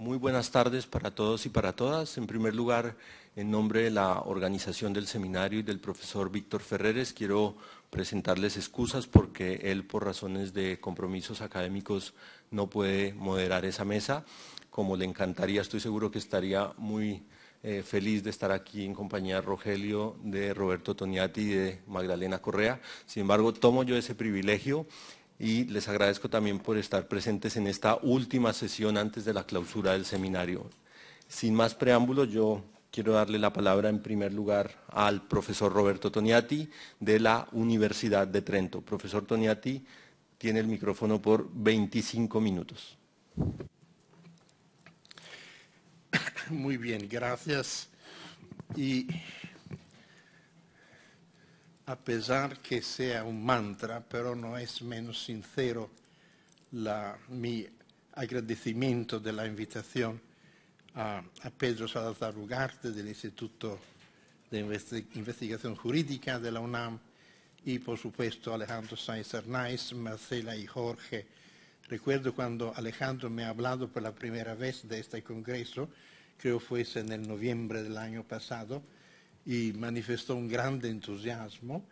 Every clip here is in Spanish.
Muy buenas tardes para todos y para todas. En primer lugar, en nombre de la organización del seminario y del profesor Víctor Ferreres, quiero presentarles excusas porque él, por razones de compromisos académicos, no puede moderar esa mesa. Como le encantaría, estoy seguro que estaría muy eh, feliz de estar aquí en compañía de Rogelio, de Roberto Toniati y de Magdalena Correa. Sin embargo, tomo yo ese privilegio y les agradezco también por estar presentes en esta última sesión antes de la clausura del seminario. Sin más preámbulos, yo quiero darle la palabra en primer lugar al profesor Roberto Toniati de la Universidad de Trento. Profesor Toniati tiene el micrófono por 25 minutos. Muy bien, gracias. Y a pesar que sea un mantra, pero no es menos sincero mi agradecimiento de la invitación a, Pedro Salazar Ugarte del Instituto de Investigación Jurídica de la UNAM y por supuesto Alejandro Sáenz Arnaiz, Marcela y Jorge. Recuerdo cuando Alejandro me ha hablado por la primera vez de este congreso, creo fuese en el noviembre del año pasado, y manifestó un grande entusiasmo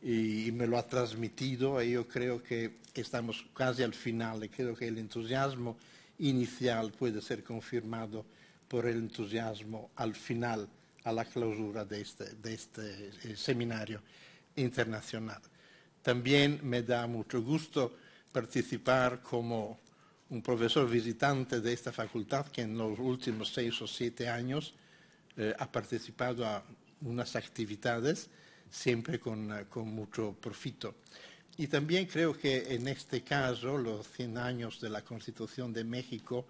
y, me lo ha transmitido y yo creo que estamos casi al final y creo que el entusiasmo inicial puede ser confirmado por el entusiasmo al final, a la clausura de este, este eh, seminario internacional. También me da mucho gusto participar como un profesor visitante de esta facultad que en los últimos seis o siete años eh, ha participado a unas actividades siempre eh, con, mucho profito. Y también creo que en este caso los 100 años de la Constitución de México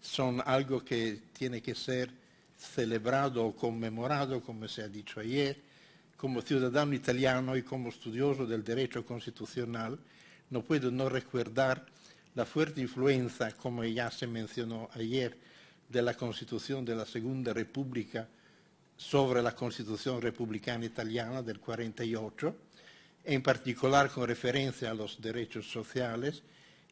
son algo que tiene que ser celebrado o conmemorado, como se ha dicho ayer, como ciudadano italiano y como estudioso del derecho constitucional, no puedo no recordar la fuerte influencia, como ya se mencionó ayer, de la Constitución de la Segunda República sobre la Constitución Repubblicana Italiana del 48, in particolare con referenza a los derechos sociales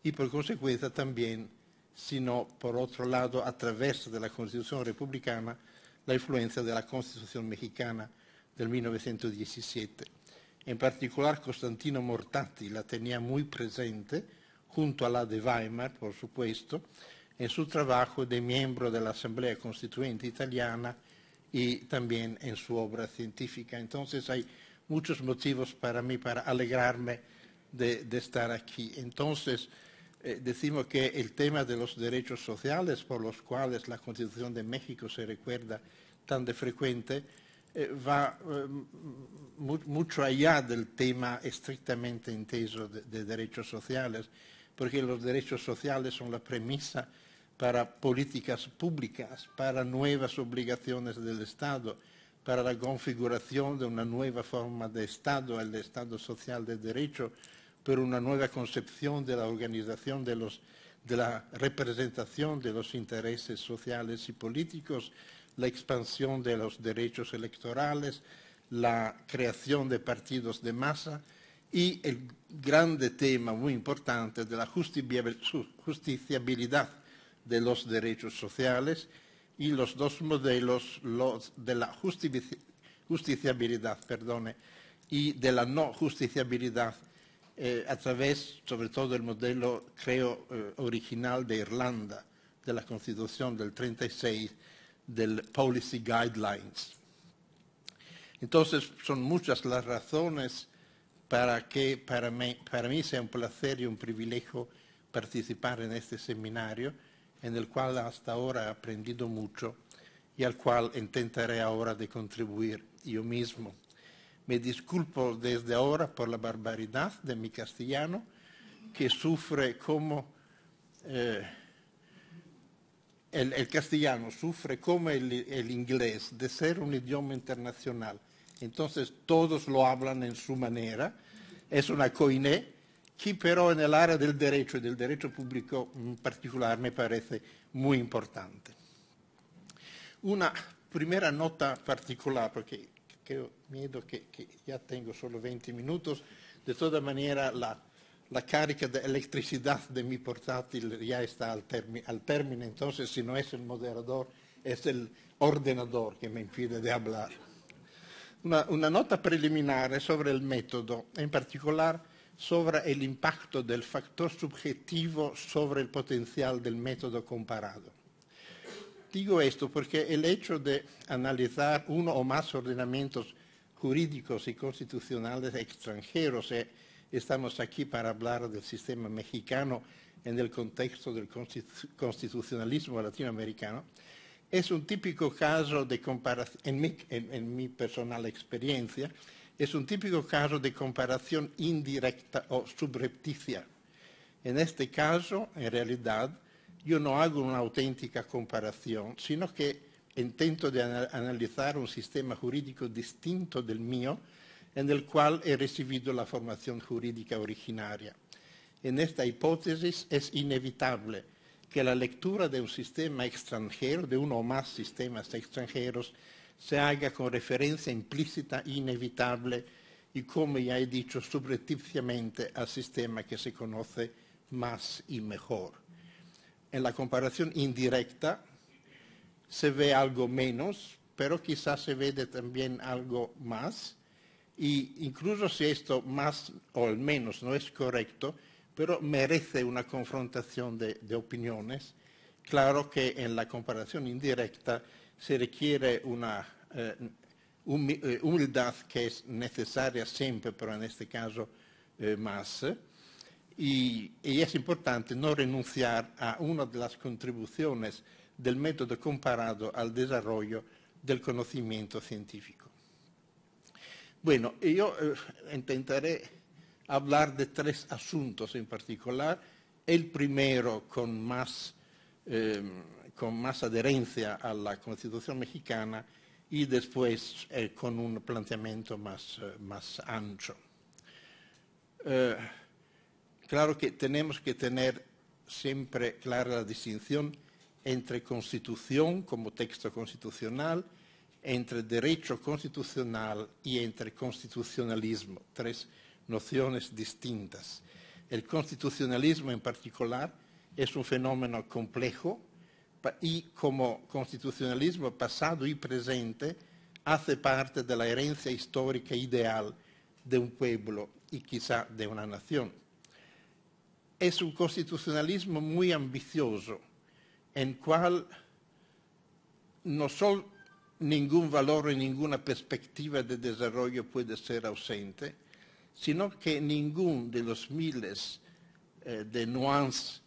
y por consecuencia también, sino por otro lado, a través de la Constitución Republicana, la influencia de la Constitución Mexicana del 1917. En particular, Costantino Mortati la tenía muy presente, junto a la de Weimar, por supuesto, en su trabajo de miembro de la Asamblea Constituyente Italiana y también en su obra científica. Entonces hay muchos motivos para mí para alegrarme de, estar aquí. Entonces eh, decimos que el tema de los derechos sociales por los cuales la Constitución de México se recuerda tan de frecuente eh, va eh, mucho allá del tema estrictamente intenso de derechos sociales, porque los derechos sociales son la premisa para políticas públicas, para nuevas obligaciones del Estado, para la configuración de una nueva forma de Estado, el Estado social de derecho, pero una nueva concepción de la organización de, los, de la representación de los intereses sociales y políticos, la expansión de los derechos electorales, la creación de partidos de masa y el grande tema muy importante de la justiciabilidad de los derechos sociales y los dos modelos de la justiciabilidad y de la no justiciabilidad eh, a través, sobre todo, del modelo, creo, eh, original de Irlanda, de la Constitución del 36, del Policy Guidelines. Entonces, son muchas las razones para que para mí sea un placer y un privilegio participar en este seminario en el cual hasta ahora he aprendido mucho y al cual intentaré ahora de contribuir yo mismo. Me disculpo desde ahora por la barbaridad de mi castellano, que sufre como... Eh, el, castellano sufre como el, el inglés de ser un idioma internacional. Entonces todos lo hablan en su manera. Es una coiné Chi però en el del derecho y del derecho público en particular me parece molto importante. Una prima nota particolare, perché creo, miedo che, que ya tengo solo 20 minuti, di tutta maniera la, la carica di elettricità de mi portátil già sta al, termi al, términe, entonces si no es el moderador, es el ordenador que me impide di parlare. Una, una nota preliminare sobre il metodo, in particolare sobre el impacto del factor subjetivo sobre el potencial del método comparado. Digo esto porque el hecho de analizar uno o más ordenamientos jurídicos y constitucionales extranjeros, eh, estamos aquí para hablar del sistema mexicano en el contexto del constitucionalismo latinoamericano, es un típico caso de comparación, en mi personal experiencia, es un típico caso de comparación indirecta o subrepticia. En este caso, en realidad, yo no hago una auténtica comparación, sino que intento de analizar un sistema jurídico distinto del mío, en el cual he recibido la formación jurídica originaria. En esta hipótesis es inevitable que la lectura de un sistema extranjero, de uno o más sistemas extranjeros, se haga con referencia implícita, inevitable y, como ya he dicho, subrepticiamente al sistema que se conoce más y mejor. En la comparación indirecta se ve algo menos, pero quizás se ve también algo más. Y incluso si esto más o al menos no es correcto, pero merece una confrontación de opiniones, claro que en la comparación indirecta se requiere una eh, eh humildad che è necessaria sempre, però in questo caso eh, más. Y, y, importante non renunciar a una delle contribuzioni del metodo comparato al desarrollo del conocimiento scientifico. Bueno, io eh, intentaré parlare di tre asuntos in particolare, il primo con más... Eh, con más adherencia a la Constitución mexicana y después eh, con un planteamiento más, eh, ancho. Eh, claro que tenemos que tener siempre clara la distinción entre constitución como texto constitucional, entre derecho constitucional y entre constitucionalismo, tres nociones distintas. El constitucionalismo en particular es un fenómeno complejo y como constitucionalismo pasado y presente hace parte de la herencia histórica ideal de un pueblo y quizá de una nación. Es un constitucionalismo muy ambicioso, en cual no solo ningún valor y ninguna perspectiva de desarrollo puede ser ausente, sino que ningún de los miles eh, de nuances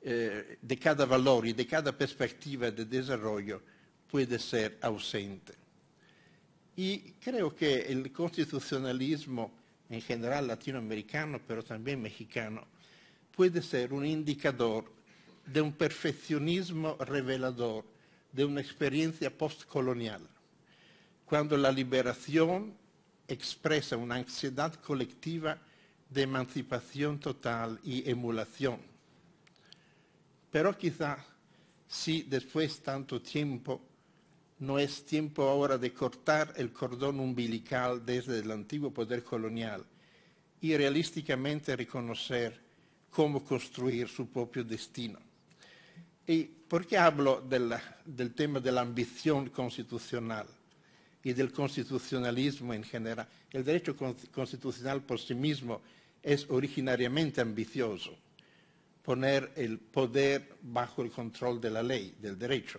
eh, de cada valor y de cada perspectiva de desarrollo puede ser ausente. Y creo que el constitucionalismo en general latinoamericano, pero también mexicano, puede ser un indicador de un perfeccionismo revelador, de una experiencia postcolonial, cuando la liberación expresa una ansiedad colectiva de emancipación total y emulación, pero quizá si después tanto tiempo no es tiempo ahora de cortar el cordón umbilical desde el antiguo poder colonial y realísticamente reconocer cómo construir su propio destino. ¿Y por qué hablo del tema de la ambición constitucional y del constitucionalismo en general? El derecho constitucional por sí mismo es originariamente ambicioso poner el poder bajo el control de la ley, del derecho.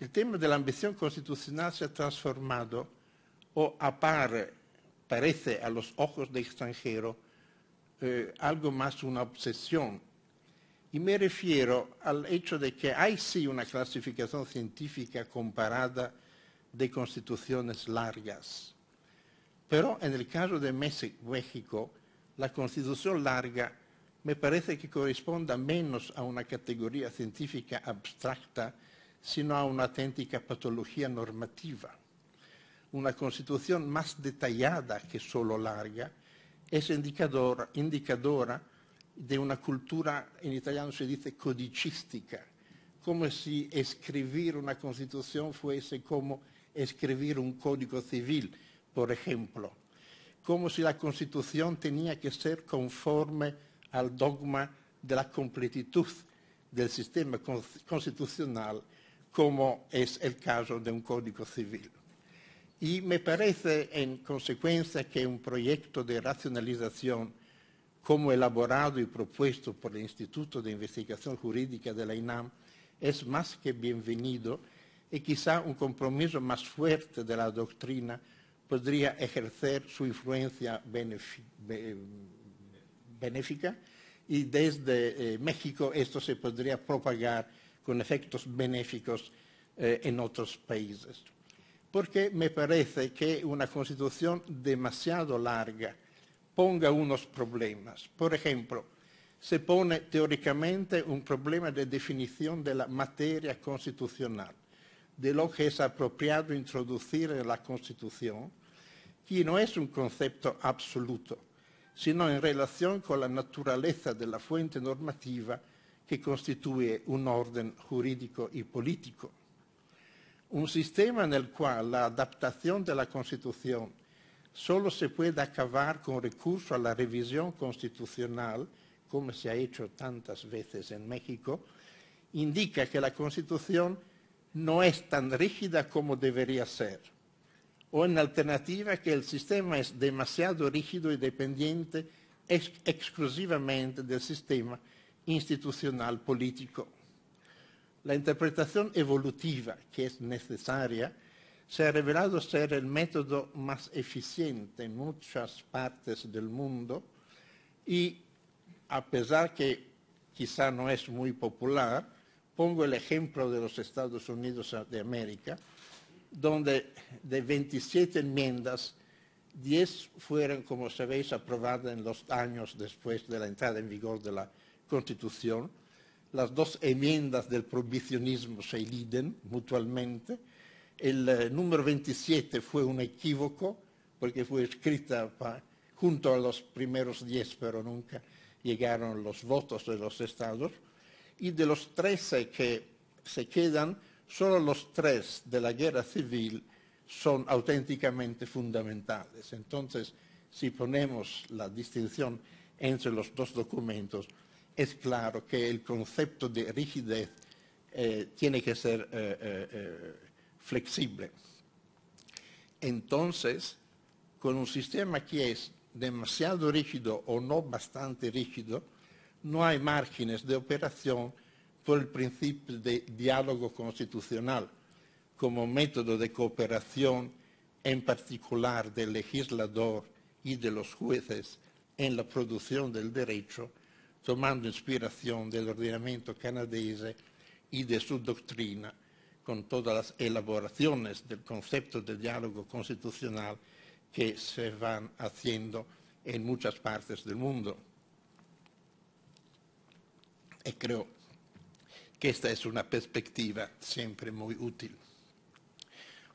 El tema de la ambición constitucional se ha transformado o aparece parece a los ojos de extranjero eh, algo más una obsesión. Y me refiero al hecho de que hay sí una clasificación científica comparada de constituciones largas. Pero en el caso de México, la constitución larga me parece que corresponda menos a una categoría científica abstracta, sino a una auténtica patología normativa. Una constitución más detallada que solo larga es indicadora, indicadora de una cultura, en italiano se dice codicística. como si escribir una constitución fuese como escribir un código civil, por ejemplo, como si la constitución tenía que ser conforme al dogma de la completitud del sistema constitucional, como es el caso de un código civil. Y me parece, en consecuencia, que un proyecto de racionalización como elaborado y propuesto por el Instituto de Investigación Jurídica de la INAM es más que bienvenido y quizá un compromiso más fuerte de la doctrina podría ejercer su influencia beneficiosa benéfica y desde eh, México esto se podría propagar con efectos benéficos eh, en otros países. Porque me parece que una constitución demasiado larga ponga unos problemas. Por ejemplo, se pone teóricamente un problema de definición de la materia constitucional, de lo que es apropiado introducir en la constitución, que no es un concepto absoluto sino en relación con la naturaleza de la fuente normativa que constituye un orden jurídico y político. Un sistema en el cual la adaptación de la Constitución solo se puede acabar con recurso a la revisión constitucional, como se ha hecho tantas veces en México, indica que la Constitución no es tan rígida como debería ser o en alternativa que el sistema es demasiado rígido y dependiente exclusivamente del sistema institucional político. La interpretación evolutiva, que es necesaria, se ha revelado ser el método más eficiente en muchas partes del mundo y, a pesar que quizá no es muy popular, pongo el ejemplo de los Estados Unidos de América, donde de 27 enmiendas, 10 fueron, como sabéis, aprobadas en los años después de la entrada en vigor de la Constitución. Las dos enmiendas del prohibicionismo se eliden mutualmente. El eh, número 27 fue un equívoco porque fue escrita junto a los primeros 10, pero nunca llegaron los votos de los estados. Y de los 13 que se quedan, Solo los tres de la guerra civil son auténticamente fundamentales. Entonces, si ponemos la distinción entre los dos documentos, es claro que el concepto de rigidez eh, tiene que ser eh, eh, flexible. Entonces, con un sistema que es demasiado rígido o no bastante rígido, no hay márgenes de operación por el principio de diálogo constitucional como método de cooperación en particular del legislador y de los jueces en la producción del derecho, tomando inspiración del ordenamiento canadiense y de su doctrina, con todas las elaboraciones del concepto de diálogo constitucional que se van haciendo en muchas partes del mundo. Y creo esta es una perspectiva siempre muy útil.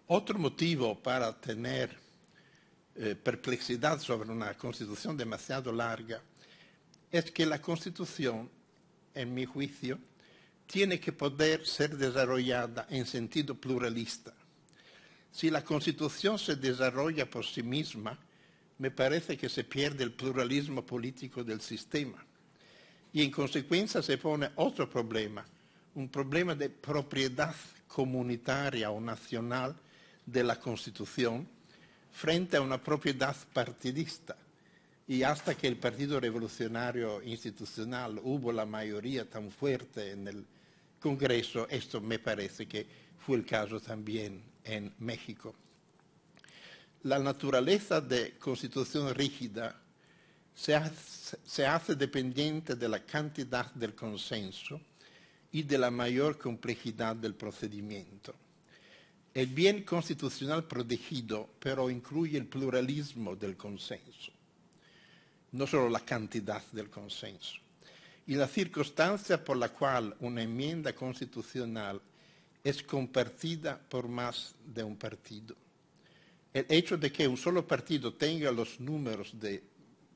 Otro motivo para tener eh, perplexidad sobre una constitución demasiado larga es que la constitución, en mi juicio, tiene que poder ser desarrollada en sentido pluralista. Si la constitución se desarrolla por sí misma, me parece que se pierde el pluralismo político del sistema y en consecuencia se pone otro problema, un problema de propiedad comunitaria o nacional de la Constitución frente a una propiedad partidista. Y hasta que el Partido Revolucionario Institucional hubo la mayoría tan fuerte en el Congreso, esto me parece que fue el caso también en México. La naturaleza de constitución rígida se hace, se hace dependiente de la cantidad del consenso y de la mayor complejidad del procedimiento. El bien constitucional protegido pero incluye el pluralismo del consenso, no solo la cantidad del consenso. Y la circunstancia por la cual una enmienda constitucional es compartida por más de un partido. El hecho de que un solo partido tenga los números de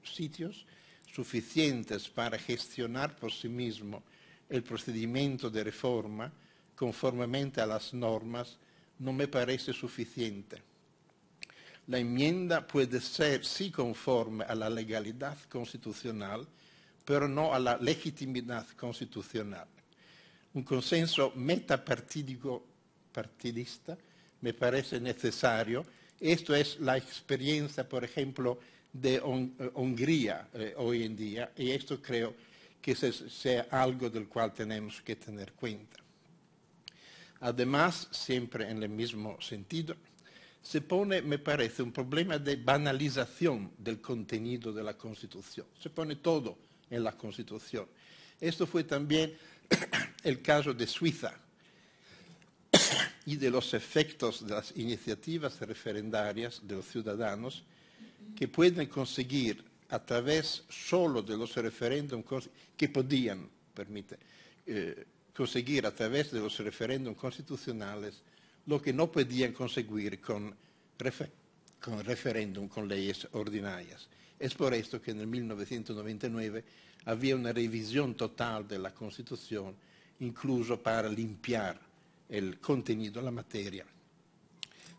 sitios suficientes para gestionar por sí mismo el procedimiento de reforma conformemente a las normas no me parece suficiente. La enmienda puede ser sí conforme a la legalidad constitucional, pero no a la legitimidad constitucional. Un consenso metapartidista partidista me parece necesario. Esto es la experiencia, por ejemplo, de eh, Hungría eh, hoy en día, y esto creo que sea algo del cual tenemos que tener cuenta. Además, siempre en el mismo sentido, se pone, me parece, un problema de banalización del contenido de la Constitución. Se pone todo en la Constitución. Esto fue también el caso de Suiza y de los efectos de las iniciativas referendarias de los ciudadanos que pueden conseguir attraverso solo del referendum che podían permite, eh, conseguir attraverso del referendum constitucionales lo che non podían conseguire con, refer con referendum, con leyes ordinarias. Es por esto que en 1999 había una revisione total della la incluso per limpiare il contenuto, la materia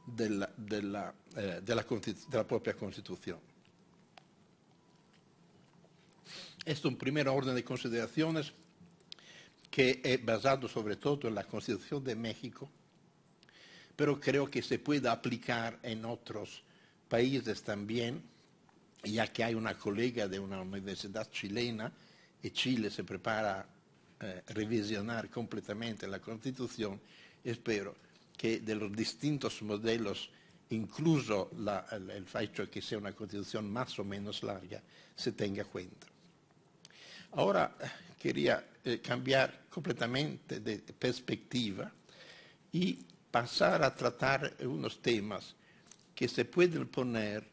della, la, de eh, de la, de la Esto un primer orden de consideraciones que es basado sobre todo en la Constitución de México, pero creo que se puede aplicar en otros países también, ya que hay una colega de una universidad chilena y Chile se prepara a eh, revisionar completamente la Constitución, espero que de los distintos modelos, incluso el, el hecho de que sea una Constitución más o menos larga, se tenga cuenta. Ahora quería eh, cambiar completamente de perspectiva y pasar a tratar unos temas que se pueden poner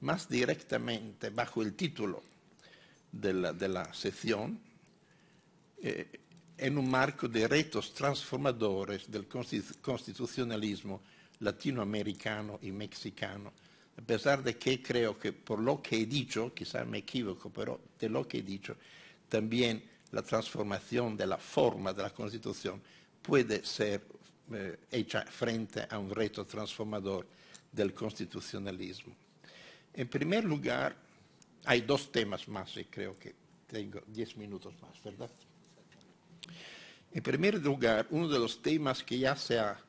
más directamente bajo el título de la, sección eh, en un marco de retos transformadores del constitucionalismo latinoamericano y mexicano. A pesar de que creo que por lo que he dicho, quizás me equivoco, pero de lo que he dicho, también la transformación de la forma de la Constitución puede ser eh, hecha frente a un reto transformador del constitucionalismo. En primer lugar, hay dos temas más y eh, creo que tengo diez minutos más, ¿verdad? En primer lugar, uno de los temas que ya se ha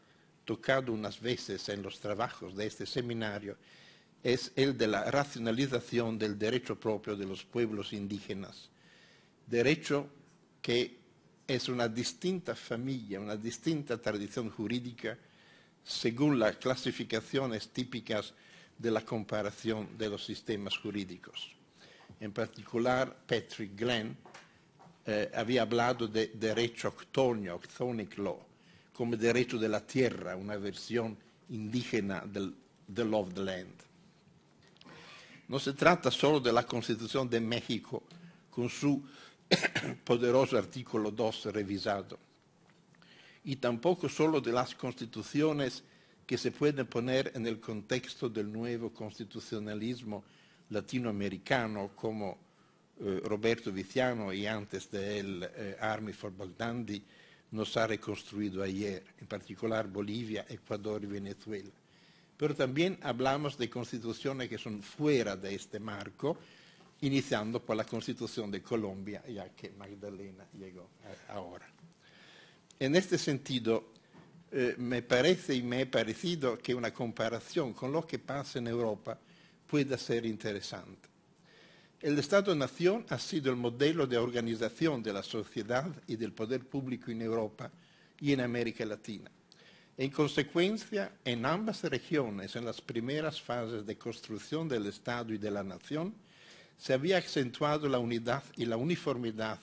tocado unas veces en los trabajos de este seminario es el de la racionalización del derecho propio de los pueblos indígenas derecho que es una distinta familia, una distinta tradición jurídica según las clasificaciones típicas de la comparación de los sistemas jurídicos. En particular, Patrick Glenn eh, había hablado de derecho octónico, octonic law, como derecho de la tierra, una versión indígena del, Love the land. No se trata solo de la Constitución de México, con su poderoso artículo 2 revisado. Y tampoco solo de las constituciones que se pueden poner en el contexto del nuevo constitucionalismo latinoamericano, como eh, Roberto Viciano y antes de él eh, army for Baldandi nos ha reconstruido ayer, en particular Bolivia, Ecuador y Venezuela. Pero también hablamos de constituciones que son fuera de este marco, iniciando por la Constitución de Colombia, ya que Magdalena llegó ahora. En este sentido, eh, me parece y me ha parecido que una comparación con lo que pasa en Europa pueda ser interesante. El Estado-Nación ha sido el modelo de organización de la sociedad y del poder público en Europa y en América Latina. En consecuencia, en ambas regiones, en las primeras fases de construcción del Estado y de la Nación, se había acentuado la unidad y la uniformidad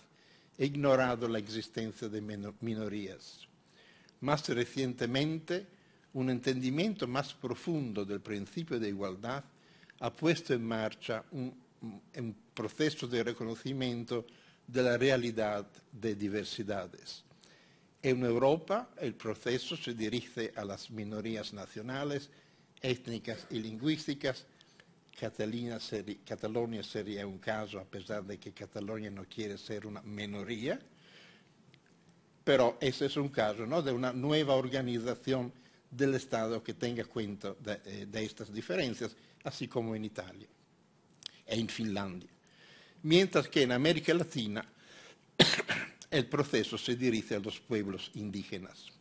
e ignorado la existencia de minorías. Más recientemente, un entendimiento más profundo del principio de igualdad ha puesto en marcha un, un proceso de reconocimiento de la realidad de diversidades. En Europa el proceso se dirige a las minorías nacionales, étnicas y lingüísticas seri Cataluña sería un caso, a pesar de que Cataluña no quiere ser una minoría, pero ese es un caso de una nueva organización del Estado que tenga cuenta eh, de estas diferencias, así como en Italia e en Finlandia. Mientras que en América Latina el proceso se dirige a los pueblos indígenas.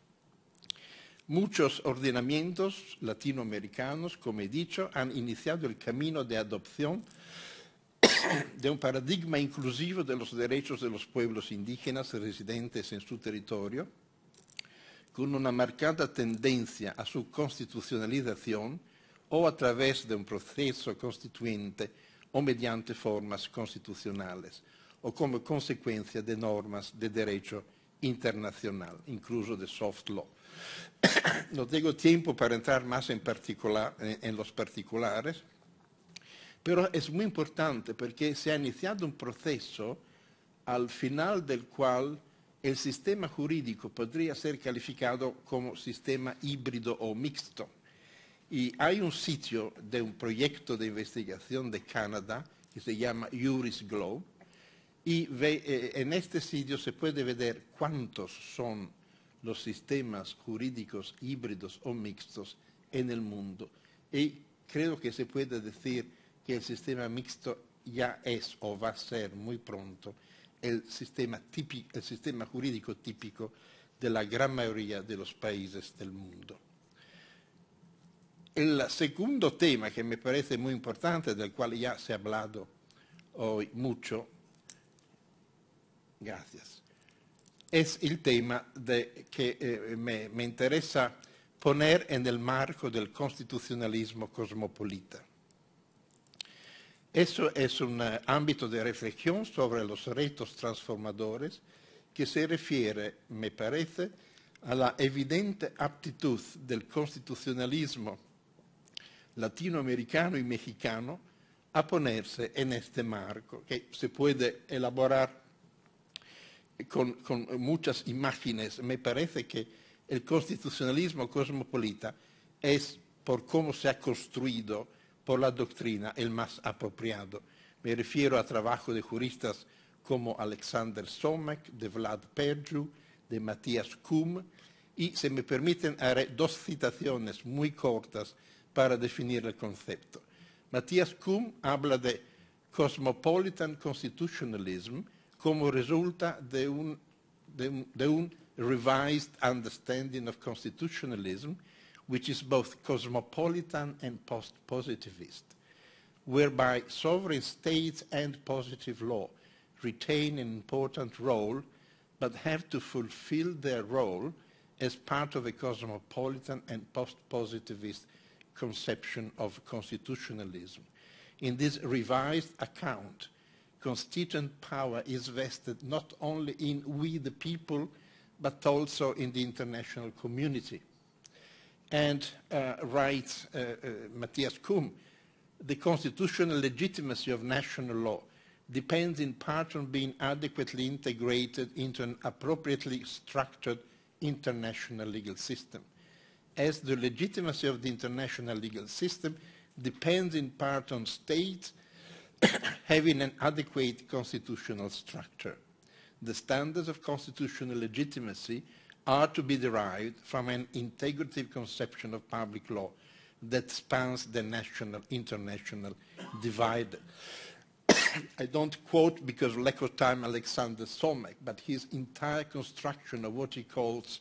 Muchos ordenamientos latinoamericanos, como he dicho, han iniciado el camino de adopción de un paradigma inclusivo de los derechos de los pueblos indígenas residentes en su territorio, con una marcada tendencia a su constitucionalización o a través de un proceso constituyente o mediante formas constitucionales o como consecuencia de normas de derecho internacional, incluso de soft law. no tengo tiempo para entrar más eh, en, los particulares, pero es muy importante porque se ha iniciado un proceso al final del cual el sistema jurídico podría ser calificado como sistema híbrido o mixto. Y hay un sitio de un proyecto de investigación de Canadá que se llama Globe y eh, en este sitio se puede ver cuántos son los sistemas jurídicos híbridos o mixtos en el mundo. Y creo que se puede decir que el sistema mixto ya es o va a ser muy pronto el sistema, típico, el sistema jurídico típico de la gran mayoría de los países del mundo. El segundo tema que me parece muy importante, del cual ya se ha hablado hoy mucho, gracias, è il tema de, que eh, me, me, interesa poner en el marco del constitucionalismo cosmopolita. Eso es un eh, ámbito di reflexión sobre los retos transformadores che se refiere, me parece, a la evidente aptitud del constitucionalismo latinoamericano y mexicano a ponerse en este marco, che se puede elaborar con, muchas imágenes. Me parece que el constitucionalismo cosmopolita es, por cómo se ha construido por la doctrina, el más apropiado. Me refiero a trabajo de juristas como Alexander Somek, de Vlad Perju, de Matías Kuhn, y se me permiten haré dos citaciones muy cortas para definir el concepto. Matías Kuhn habla de cosmopolitan constitutionalism, como resulta de un, de de un revised understanding of constitutionalism, which is both cosmopolitan and post-positivist, whereby sovereign states and positive law retain an important role but have to fulfill their role as part of a cosmopolitan and post-positivist conception of constitutionalism. In this revised account, constituent power is vested not only in we the people, but also in the international community. And uh, writes uh, uh, Matthias Kuhn, the constitutional legitimacy of national law depends in part on being adequately integrated into an appropriately structured international legal system. As the legitimacy of the international legal system depends in part on states having an adequate constitutional structure. The standards of constitutional legitimacy are to be derived from an integrative conception of public law that spans the national, international divide. I don't quote because lack of time Alexander Somek, but his entire construction of what he calls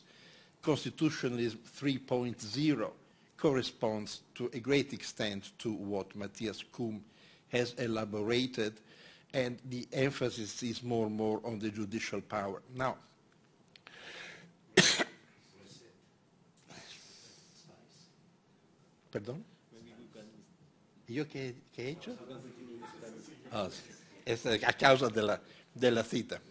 constitutionalism 3.0 corresponds to a great extent to what Matthias Kuhn has elaborated, and the emphasis is more and more on the judicial power. Now, perdón, ¿Yo qué he hecho? Ah, es a causa de la, de la cita.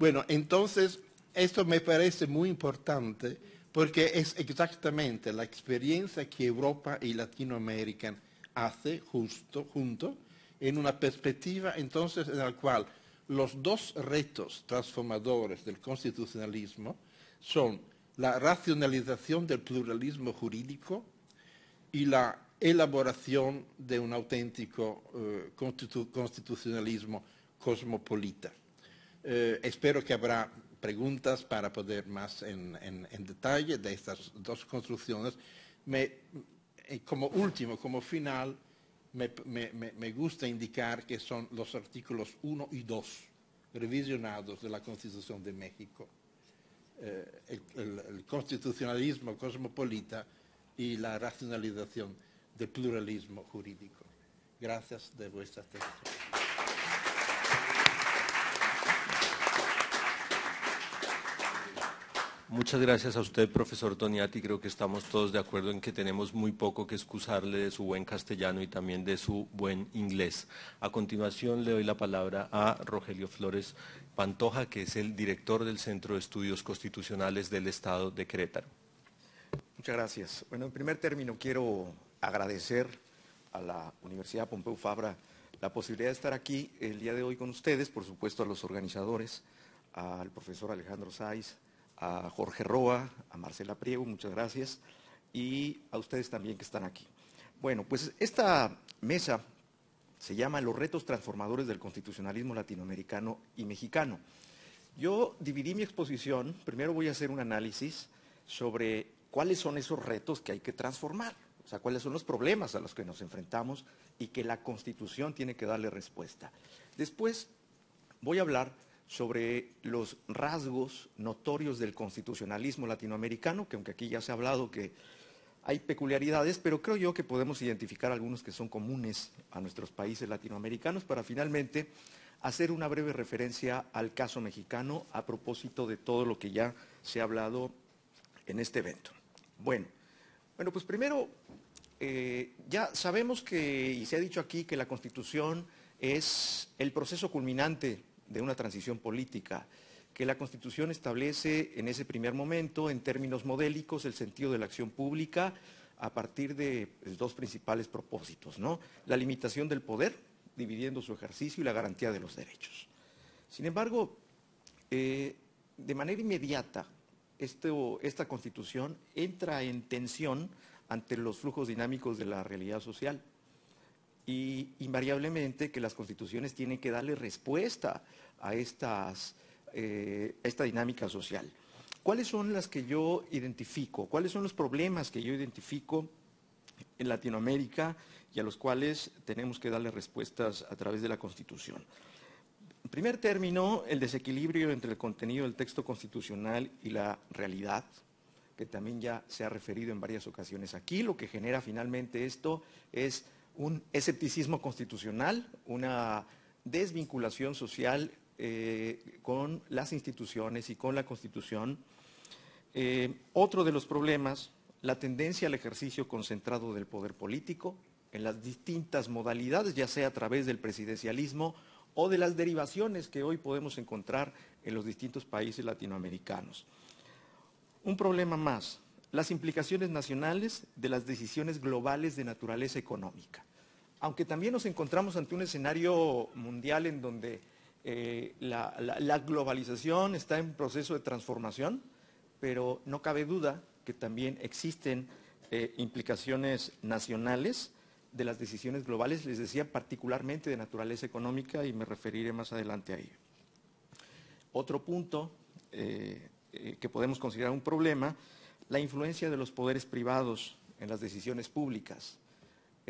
Bueno, entonces, esto me parece muy importante porque es exactamente la experiencia que Europa y Latinoamérica hace justo, junto en una perspectiva entonces en la cual los dos retos transformadores del constitucionalismo son la racionalización del pluralismo jurídico y la elaboración de un auténtico eh, constitucionalismo cosmopolita. Eh, espero que habrá preguntas para poder más en, detalle de estas dos construcciones y como último, como final, me, gusta indicar que son los artículos 1 y 2 revisionados de la Constitución de México. Eh, el, constitucionalismo cosmopolita y la racionalización del pluralismo jurídico. Gracias de vuestra atención. Muchas gracias a usted, profesor Toniati. Creo que estamos todos de acuerdo en que tenemos muy poco que excusarle de su buen castellano y también de su buen inglés. A continuación le doy la palabra a Rogelio Flores Pantoja, que es el director del Centro de Estudios Constitucionales del Estado de Querétaro. Muchas gracias. Bueno, en primer término quiero agradecer a la Universidad Pompeu Fabra la posibilidad de estar aquí el día de hoy con ustedes, por supuesto a los organizadores, al profesor Alejandro Saiz, a Jorge Roa, a Marcela Priego, muchas gracias, y a ustedes también que están aquí. Bueno, pues esta mesa se llama Los retos transformadores del constitucionalismo latinoamericano y mexicano. Yo dividí mi exposición, primero voy a hacer un análisis sobre cuáles son esos retos que hay que transformar, o sea, cuáles son los problemas a los que nos enfrentamos y que la Constitución tiene que darle respuesta. Después voy a hablar sobre los rasgos notorios del constitucionalismo latinoamericano, que aunque aquí ya se ha hablado que hay peculiaridades, pero creo yo que podemos identificar algunos que son comunes a nuestros países latinoamericanos para finalmente hacer una breve referencia al caso mexicano a propósito de todo lo que ya se ha hablado en este evento. Bueno, bueno pues primero, eh, ya sabemos que, y se ha dicho aquí, que la Constitución es el proceso culminante de una transición política, que la Constitución establece en ese primer momento, en términos modélicos, el sentido de la acción pública a partir de pues, dos principales propósitos, ¿no? La limitación del poder, dividiendo su ejercicio, y la garantía de los derechos. Sin embargo, eh, de manera inmediata, esta Constitución entra en tensión ante los flujos dinámicos de la realidad social y invariablemente que las constituciones tienen que darle respuesta eh, a esta dinámica social. ¿Cuáles son las que yo identifico? ¿Cuáles son los problemas que yo identifico en Latinoamérica y a los cuales tenemos que darle respuestas a través de la Constitución? En primer término, el desequilibrio entre el contenido del texto constitucional y la realidad, que también ya se ha referido en varias ocasiones aquí. Lo que genera finalmente esto es un escepticismo constitucional, una desvinculación social eh, con las instituciones y con la Constitución. Eh, otro de los problemas, la tendencia al ejercicio concentrado del poder político en las distintas modalidades, ya sea a través del presidencialismo o de las derivaciones que hoy podemos encontrar en los distintos países latinoamericanos. Un problema más, las implicaciones nacionales de las decisiones globales de naturaleza económica aunque también nos encontramos ante un escenario mundial en donde eh, la, globalización está en proceso de transformación, pero no cabe duda que también existen eh, implicaciones nacionales de las decisiones globales, les decía particularmente de naturaleza económica y me referiré más adelante a ello. Otro punto eh, que podemos considerar un problema, la influencia de los poderes privados en las decisiones públicas.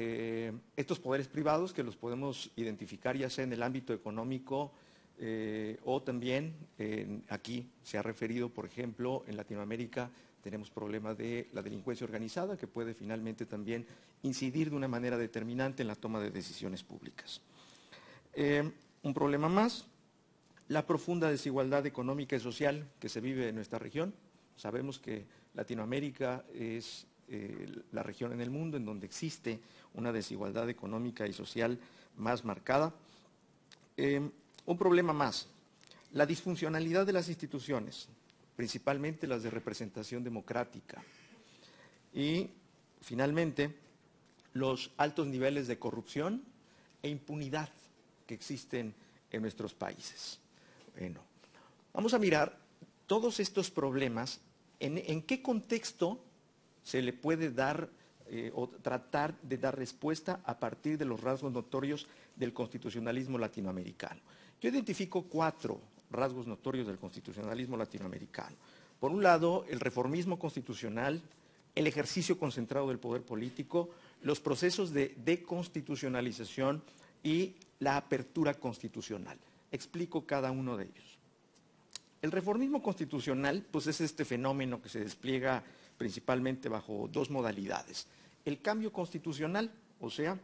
Eh, estos poderes privados que los podemos identificar ya sea en el ámbito económico eh, o también aquí se ha referido, por ejemplo, en Latinoamérica tenemos problemas de la delincuencia organizada que puede finalmente también incidir de una manera determinante en la toma de decisiones públicas. Eh, un problema más, la profunda desigualdad económica y social que se vive en nuestra región. Sabemos que Latinoamérica es eh, la región en el mundo, en donde existe una desigualdad económica y social más marcada. Em, un problema más, la disfuncionalidad de las instituciones, principalmente las de representación democrática. Y, finalmente, los altos niveles de corrupción e impunidad que existen en nuestros países. Bueno, vamos a mirar todos estos problemas, en qué contexto se le puede dar eh, o tratar de dar respuesta a partir de los rasgos notorios del constitucionalismo latinoamericano. Yo identifico cuatro rasgos notorios del constitucionalismo latinoamericano. Por un lado, el reformismo constitucional, el ejercicio concentrado del poder político, los procesos de deconstitucionalización y la apertura constitucional. Explico cada uno de ellos. El reformismo constitucional, pues es este fenómeno que se despliega principalmente bajo dos modalidades. El cambio constitucional, o sea,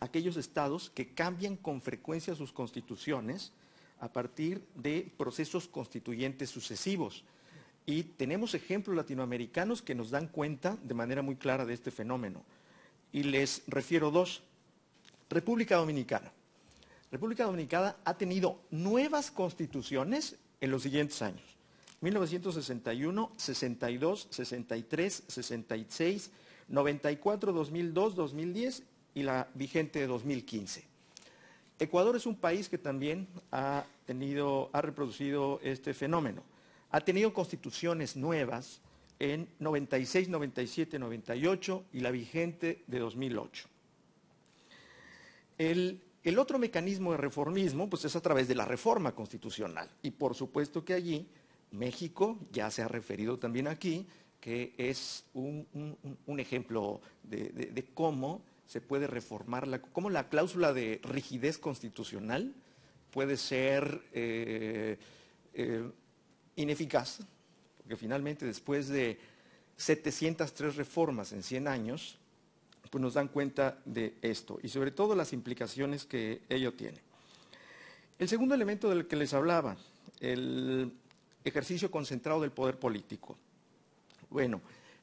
aquellos estados que cambian con frecuencia sus constituciones a partir de procesos constituyentes sucesivos. Y tenemos ejemplos latinoamericanos que nos dan cuenta de manera muy clara de este fenómeno. Y les refiero dos. República Dominicana. República Dominicana ha tenido nuevas constituciones en los siguientes años. 1961, 62, 63, 66, 94, 2002, 2010 y la vigente de 2015. Ecuador es un país que también ha, tenido, ha reproducido este fenómeno. Ha tenido constituciones nuevas en 96, 97, 98 y la vigente de 2008. El, otro mecanismo de reformismo pues, es a través de la reforma constitucional y por supuesto que allí México, ya se ha referido también aquí, que es un, ejemplo de, cómo se puede reformar, la, cómo la cláusula de rigidez constitucional puede ser eh, eh, ineficaz, porque finalmente después de 703 reformas en 100 años, pues nos dan cuenta de esto y sobre todo las implicaciones que ello tiene. El segundo elemento del que les hablaba, el ejercicio concentrado del poder político. Bueno,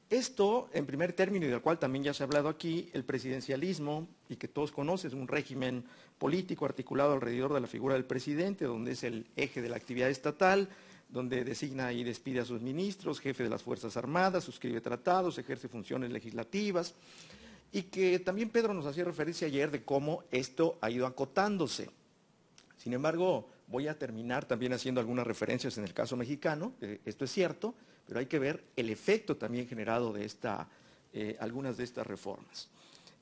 esto, en primer término, y del cual también ya se ha hablado aquí, el presidencialismo, y que todos conocen, es un régimen político articulado alrededor de la figura del presidente, donde es el eje de la actividad estatal, donde designa y despide a sus ministros, jefe de las Fuerzas Armadas, suscribe tratados, ejerce funciones legislativas, y que también Pedro nos hacía referencia ayer de cómo esto ha ido acotándose. Sin embargo, Voy a terminar también haciendo algunas referencias en el caso mexicano, esto es cierto, pero hay que ver el efecto también generado de esta, eh, algunas de estas reformas,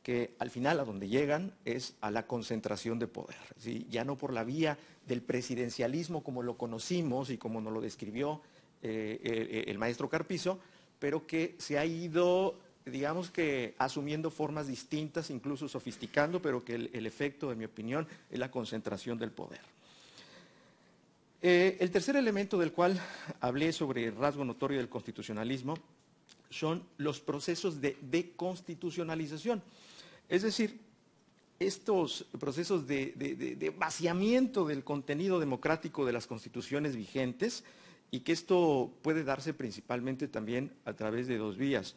que al final a donde llegan es a la concentración de poder, ya no por la vía del presidencialismo como lo conocimos y como nos lo describió eh, eh, el, maestro Carpizo, pero que se ha ido digamos que asumiendo formas distintas, incluso sofisticando, pero que el, el, efecto, en mi opinión, es la concentración del poder. Eh, el tercer elemento del cual hablé sobre el rasgo notorio del constitucionalismo son los procesos de deconstitucionalización. Es decir, estos procesos de, vaciamiento del contenido democrático de las constituciones vigentes y que esto puede darse principalmente también a través de dos vías,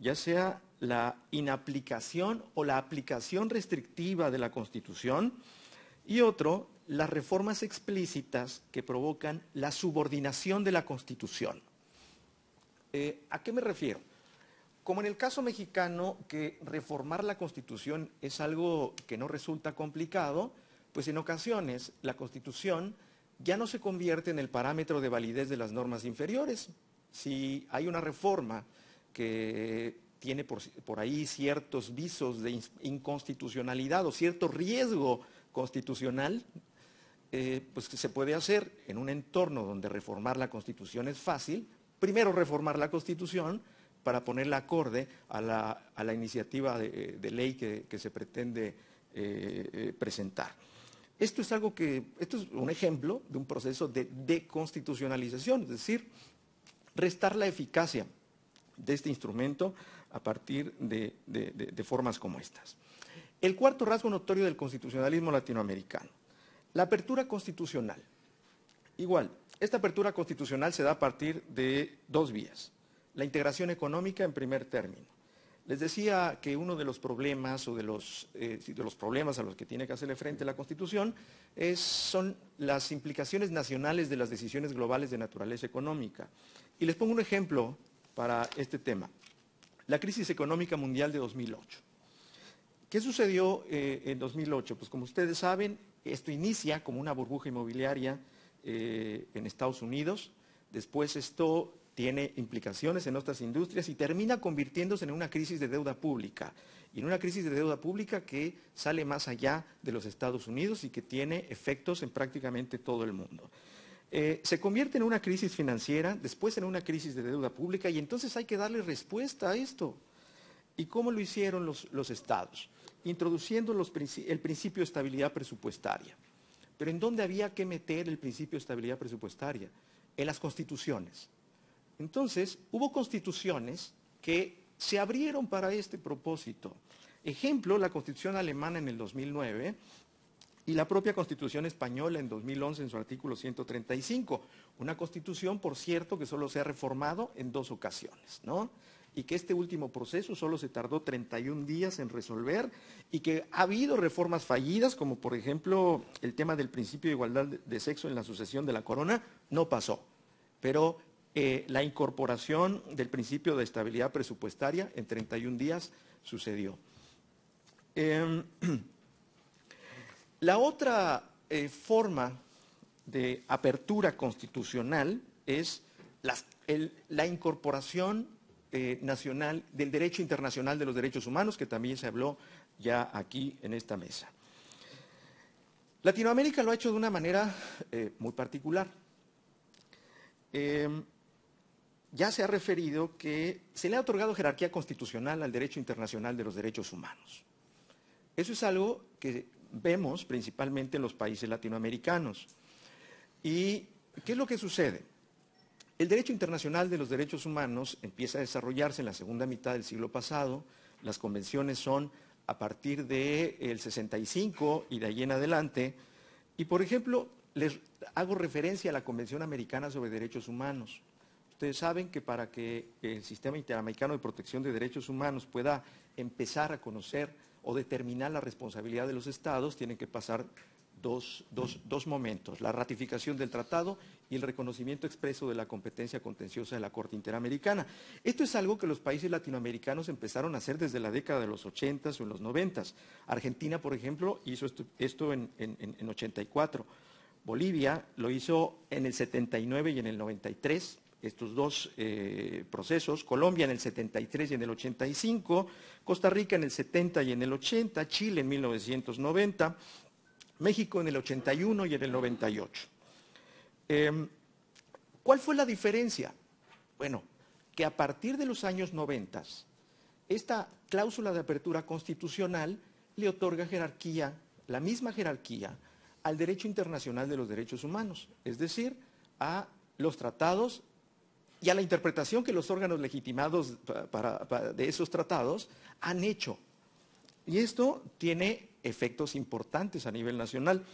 ya sea la inaplicación o la aplicación restrictiva de la constitución y otro las reformas explícitas que provocan la subordinación de la Constitución. Eh, ¿A qué me refiero? Como en el caso mexicano, que reformar la Constitución es algo que no resulta complicado, pues en ocasiones la Constitución ya no se convierte en el parámetro de validez de las normas inferiores. Si hay una reforma que tiene por ahí ciertos visos de inconstitucionalidad o cierto riesgo constitucional, eh, pues, se puede hacer en un entorno donde reformar la Constitución es fácil, primero reformar la Constitución para ponerla acorde a la, a la iniciativa de, eh, ley que, se pretende eh, presentar. Esto es algo que, esto es un ejemplo de un proceso de deconstitucionalización, es decir, restar la eficacia de este instrumento a partir de formas como estas. El cuarto rasgo notorio del constitucionalismo latinoamericano la apertura constitucional. Igual, esta apertura constitucional se da a partir de dos vías. La integración económica en primer término. Les decía que uno de los problemas o de los, eh, de los problemas a los que tiene que hacerle frente la Constitución es, son las implicaciones nacionales de las decisiones globales de naturaleza económica. Y les pongo un ejemplo para este tema. La crisis económica mundial de 2008. ¿Qué sucedió eh, en 2008? Pues como ustedes saben, esto inicia como una burbuja inmobiliaria eh, en Estados Unidos, después esto tiene implicaciones en otras industrias y termina convirtiéndose en una crisis de deuda pública. Y en una crisis de deuda pública que sale más allá de los Estados Unidos y que tiene efectos en prácticamente todo el mundo. Eh, se convierte en una crisis financiera, después en una crisis de deuda pública y entonces hay que darle respuesta a esto. ¿Y cómo lo hicieron los estados? introduciendo el principio de estabilidad presupuestaria. Pero ¿en dónde había que meter el principio de estabilidad presupuestaria? En las constituciones. Entonces, hubo constituciones que se abrieron para este propósito. Ejemplo, la constitución alemana en el 2009 y la propia constitución española en 2011 en su artículo 135. Una constitución, por cierto, que solo se ha reformado en dos ocasiones. ¿no? y que este último proceso solo se tardó 31 días en resolver y que ha habido reformas fallidas, como por ejemplo el tema del principio de igualdad de sexo en la sucesión de la corona, no pasó. Pero eh, la incorporación del principio de estabilidad presupuestaria en 31 días sucedió. Em, la otra eh, forma de apertura constitucional es la incorporación eh, nacional, del derecho internacional de los derechos humanos, que también se habló ya aquí en esta mesa. Latinoamérica lo ha hecho de una manera eh, muy particular. Em, ya se ha referido que se le ha otorgado jerarquía constitucional al derecho internacional de los derechos humanos. Eso es algo que vemos principalmente en los países latinoamericanos. ¿Y qué es lo que sucede? El derecho internacional de los derechos humanos empieza a desarrollarse en la segunda mitad del siglo pasado. Las convenciones son a partir del 65 y de ahí en adelante. Y, por ejemplo, les hago referencia a la Convención Americana sobre Derechos Humanos. Ustedes saben que para que el sistema interamericano de protección de derechos humanos pueda empezar a conocer o determinar la responsabilidad de los estados, tienen que pasar dos, momentos, la ratificación del tratado y el reconocimiento expreso de la competencia contenciosa de la Corte Interamericana. Esto es algo que los países latinoamericanos empezaron a hacer desde la década de los 80 o en los 90. Argentina, por ejemplo, hizo esto, en, 84. Bolivia lo hizo en el 79 y en el 93, estos dos eh, procesos, Colombia en el 73 y en el 85, Costa Rica en el 70 y en el 80, Chile en 1990, México en el 81 y en el 98. Em, ¿Cuál fue la diferencia? Bueno, que a partir de los años 90, esta cláusula de apertura constitucional le otorga jerarquía, la misma jerarquía, al derecho internacional de los derechos humanos, es decir, a los tratados y a la interpretación que los órganos legitimados de esos tratados han hecho y esto tiene efectos importantes a nivel nacional.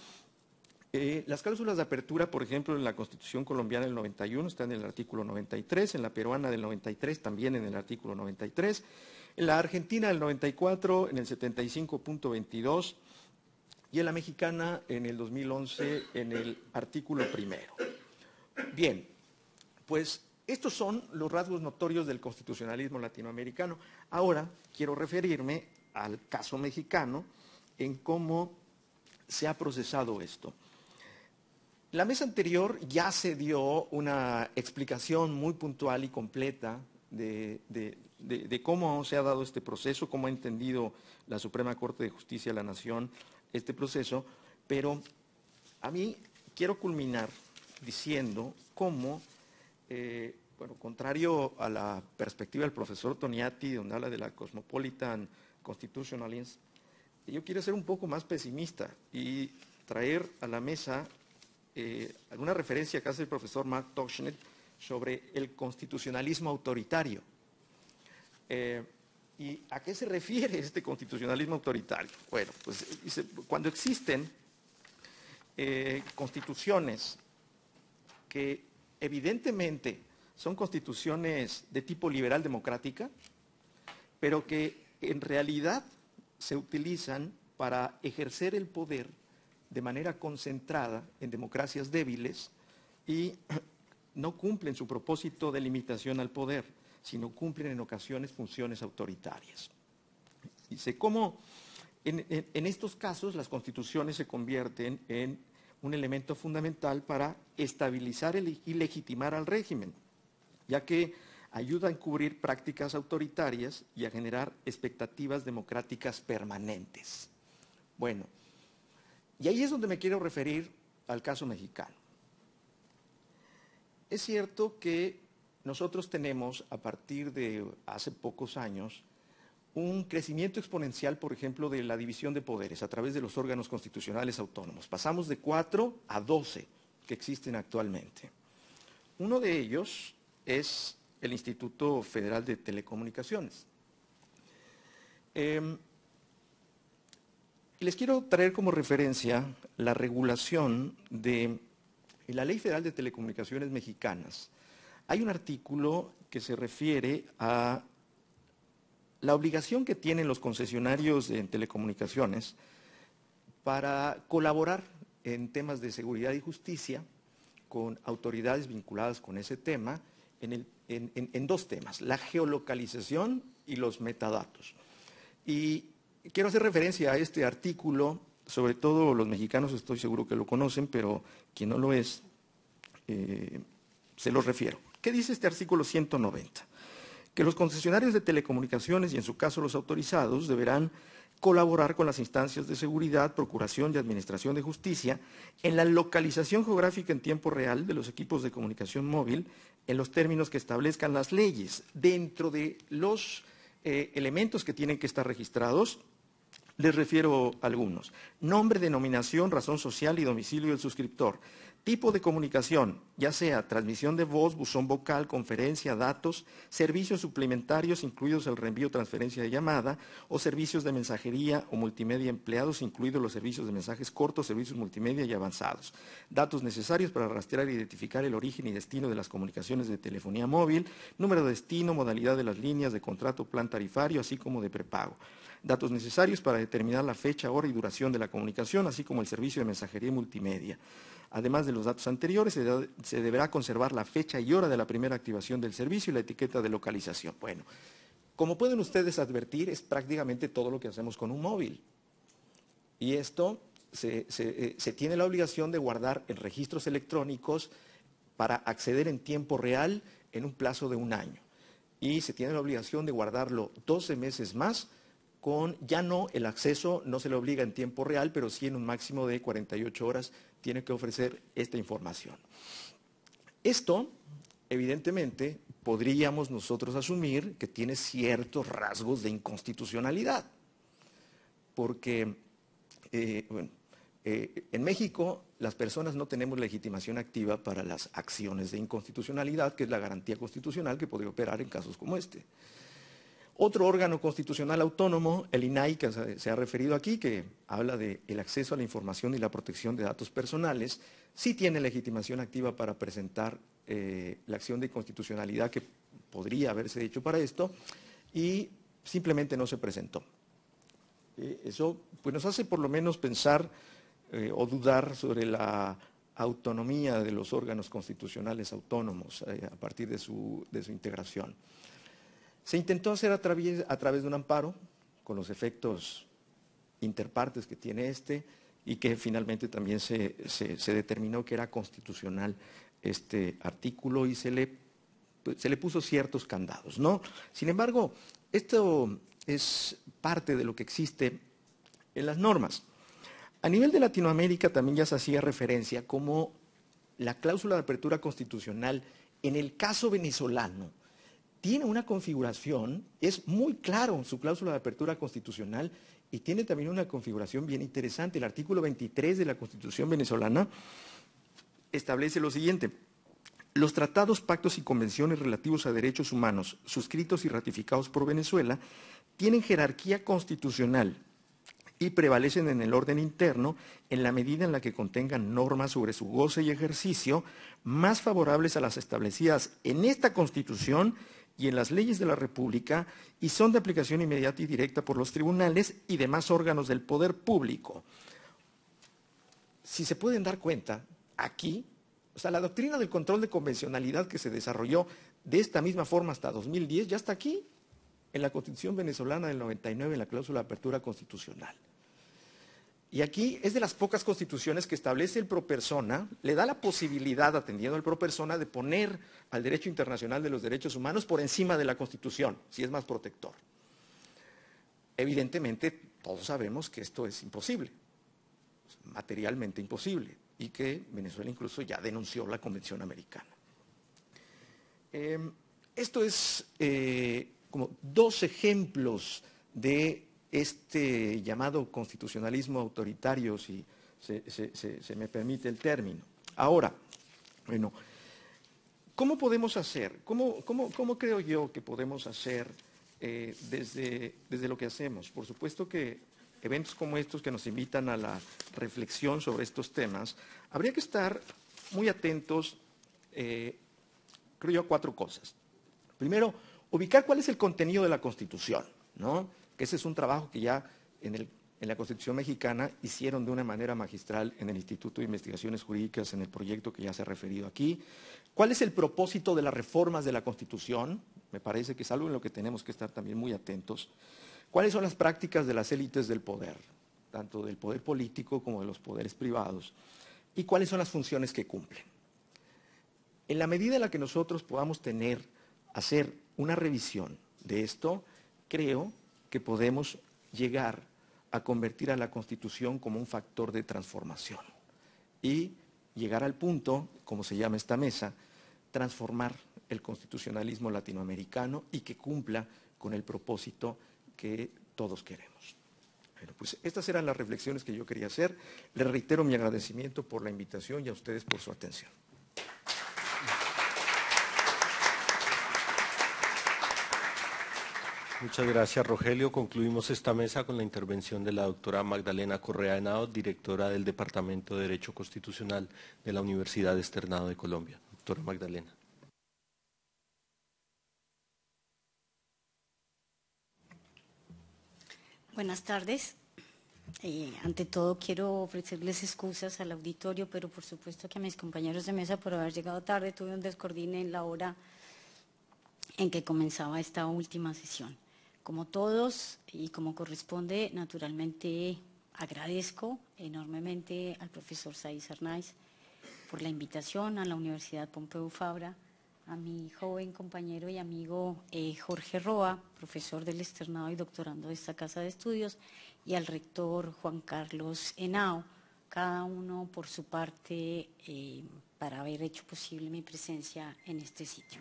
Eh, las cláusulas de apertura, por ejemplo, en la Constitución colombiana del 91 están en el artículo 93, en la peruana del 93 también en el artículo 93, en la argentina del 94 en el 75.22 y en la mexicana en el 2011 en el artículo primero. Bien, pues estos son los rasgos notorios del constitucionalismo latinoamericano. Ahora quiero referirme al caso mexicano en cómo se ha procesado esto. La mesa anterior ya se dio una explicación muy puntual y completa de, cómo se ha dado este proceso, cómo ha entendido la Suprema Corte de Justicia de la Nación este proceso, pero a mí quiero culminar diciendo cómo, eh, bueno, contrario a la perspectiva del profesor Toniati, donde habla de la Cosmopolitan constitutionalists. yo quiero ser un poco más pesimista y traer a la mesa alguna eh, referencia que hace el profesor Mark Toshnet sobre el constitucionalismo autoritario. Eh, ¿Y a qué se refiere este constitucionalismo autoritario? Bueno, pues eh, cuando existen constituciones que evidentemente son constituciones de tipo liberal democrática, pero que en realidad se utilizan para ejercer el poder de manera concentrada en democracias débiles y no cumplen su propósito de limitación al poder, sino cumplen en ocasiones funciones autoritarias. Dice, ¿cómo en, estos casos las constituciones se convierten en un elemento fundamental para estabilizar y legitimar al régimen? Ya que ayuda a encubrir prácticas autoritarias y a generar expectativas democráticas permanentes. Bueno, y ahí es donde me quiero referir al caso mexicano. Es cierto que nosotros tenemos, a partir de hace pocos años, un crecimiento exponencial, por ejemplo, de la división de poderes a través de los órganos constitucionales autónomos. Pasamos de cuatro a doce que existen actualmente. Uno de ellos es el Instituto Federal de Telecomunicaciones. Em, les quiero traer como referencia la regulación de la Ley Federal de Telecomunicaciones Mexicanas. Hay un artículo que se refiere a la obligación que tienen los concesionarios en telecomunicaciones para colaborar en temas de seguridad y justicia con autoridades vinculadas con ese tema en el en, dos temas, la geolocalización y los metadatos. Y quiero hacer referencia a este artículo, sobre todo los mexicanos estoy seguro que lo conocen, pero quien no lo es, eh, se los refiero. ¿Qué dice este artículo 190? Que los concesionarios de telecomunicaciones y en su caso los autorizados deberán colaborar con las instancias de seguridad, procuración y administración de justicia en la localización geográfica en tiempo real de los equipos de comunicación móvil en los términos que establezcan las leyes dentro de los eh, elementos que tienen que estar registrados. Les refiero algunos. Nombre, denominación, razón social y domicilio del suscriptor. Tipo de comunicación, ya sea transmisión de voz, buzón vocal, conferencia, datos, servicios suplementarios incluidos el reenvío, transferencia de llamada, o servicios de mensajería o multimedia empleados, incluidos los servicios de mensajes cortos, servicios multimedia y avanzados. Datos necesarios para rastrear e identificar el origen y destino de las comunicaciones de telefonía móvil, número de destino, modalidad de las líneas de contrato, plan tarifario, así como de prepago datos necesarios para determinar la fecha, hora y duración de la comunicación, así como el servicio de mensajería multimedia. Además de los datos anteriores, se, deberá conservar la fecha y hora de la primera activación del servicio y la etiqueta de localización. Bueno, como pueden ustedes advertir, es prácticamente todo lo que hacemos con un móvil. Y esto se, se eh, tiene la obligación de guardar en registros electrónicos para acceder en tiempo real en un plazo de un año. Y se tiene la obligación de guardarlo 12 meses más con ya no el acceso, no se le obliga en tiempo real, pero sí en un máximo de 48 horas tiene que ofrecer esta información. Esto, evidentemente, podríamos nosotros asumir que tiene ciertos rasgos de inconstitucionalidad, porque eh, eh, en México las personas no tenemos legitimación activa para las acciones de inconstitucionalidad, que es la garantía constitucional que podría operar en casos como este. Otro órgano constitucional autónomo, el INAI, que se ha referido aquí, que habla del acceso a la información y la protección de datos personales, sí tiene legitimación activa para presentar eh, la acción de constitucionalidad que podría haberse hecho para esto y simplemente no se presentó. Eh, eso pues, nos hace por lo menos pensar eh, o dudar sobre la autonomía de los órganos constitucionales autónomos a partir de su integración. Se intentó hacer a través, de un amparo, con los efectos interpartes que tiene este, y que finalmente también se, determinó que era constitucional este artículo y se le, pues, se le puso ciertos candados. ¿no? Sin embargo, esto es parte de lo que existe en las normas. A nivel de Latinoamérica también ya se hacía referencia como la cláusula de apertura constitucional en el caso venezolano tiene una configuración, es muy claro en su cláusula de apertura constitucional y tiene también una configuración bien interesante. El artículo 23 de la Constitución venezolana establece lo siguiente. Los tratados, pactos y convenciones relativos a derechos humanos suscritos y ratificados por Venezuela tienen jerarquía constitucional y prevalecen en el orden interno en la medida en la que contengan normas sobre su goce y ejercicio más favorables a las establecidas en esta Constitución y en las leyes de la República y son de aplicación inmediata y directa por los tribunales y demás órganos del poder público. Si se pueden dar cuenta, aquí, o sea, la doctrina del control de convencionalidad que se desarrolló de esta misma forma hasta 2010 ya está aquí, en la Constitución venezolana del 99, en la cláusula de apertura constitucional. Y aquí es de las pocas constituciones que establece el pro persona, le da la posibilidad, atendiendo al pro persona, de poner al derecho internacional de los derechos humanos por encima de la constitución, si es más protector. Evidentemente, todos sabemos que esto es imposible, materialmente imposible, y que Venezuela incluso ya denunció la Convención Americana. Em, esto es eh, como dos ejemplos de este llamado constitucionalismo autoritario, si se, me permite el término. Ahora, bueno, ¿cómo podemos hacer? ¿Cómo, creo yo que podemos hacer eh, desde, desde lo que hacemos? Por supuesto que eventos como estos que nos invitan a la reflexión sobre estos temas, habría que estar muy atentos, eh, creo yo, a cuatro cosas. Primero, ubicar cuál es el contenido de la Constitución, ¿no? que ese es un trabajo que ya en, en la Constitución mexicana hicieron de una manera magistral en el Instituto de Investigaciones Jurídicas, en el proyecto que ya se ha referido aquí. ¿Cuál es el propósito de las reformas de la Constitución? Me parece que es algo en lo que tenemos que estar también muy atentos. ¿Cuáles son las prácticas de las élites del poder, tanto del poder político como de los poderes privados? ¿Y cuáles son las funciones que cumplen? En la medida en la que nosotros podamos tener, hacer una revisión de esto, creo que podemos llegar a convertir a la Constitución como un factor de transformación y llegar al punto, como se llama esta mesa, transformar el constitucionalismo latinoamericano y que cumpla con el propósito que todos queremos. Bueno, pues estas eran las reflexiones que yo quería hacer. Les reitero mi agradecimiento por la invitación y a ustedes por su atención. Muchas gracias, Rogelio. Concluimos esta mesa con la intervención de la doctora Magdalena Correa Henao, directora del Departamento de Derecho Constitucional de la Universidad Externado de Colombia. Doctora Magdalena. Buenas tardes. Eh, ante todo, quiero ofrecerles excusas al auditorio, pero por supuesto que a mis compañeros de mesa por haber llegado tarde. Tuve un descoordine en la hora en que comenzaba esta última sesión. Como todos y como corresponde, naturalmente agradezco enormemente al profesor Saiz Arnaiz por la invitación a la Universidad Pompeu Fabra, a mi joven compañero y amigo eh, Jorge Roa, profesor del externado y doctorando de esta Casa de Estudios, y al rector Juan Carlos Henao, cada uno por su parte, eh, para haber hecho posible mi presencia en este sitio.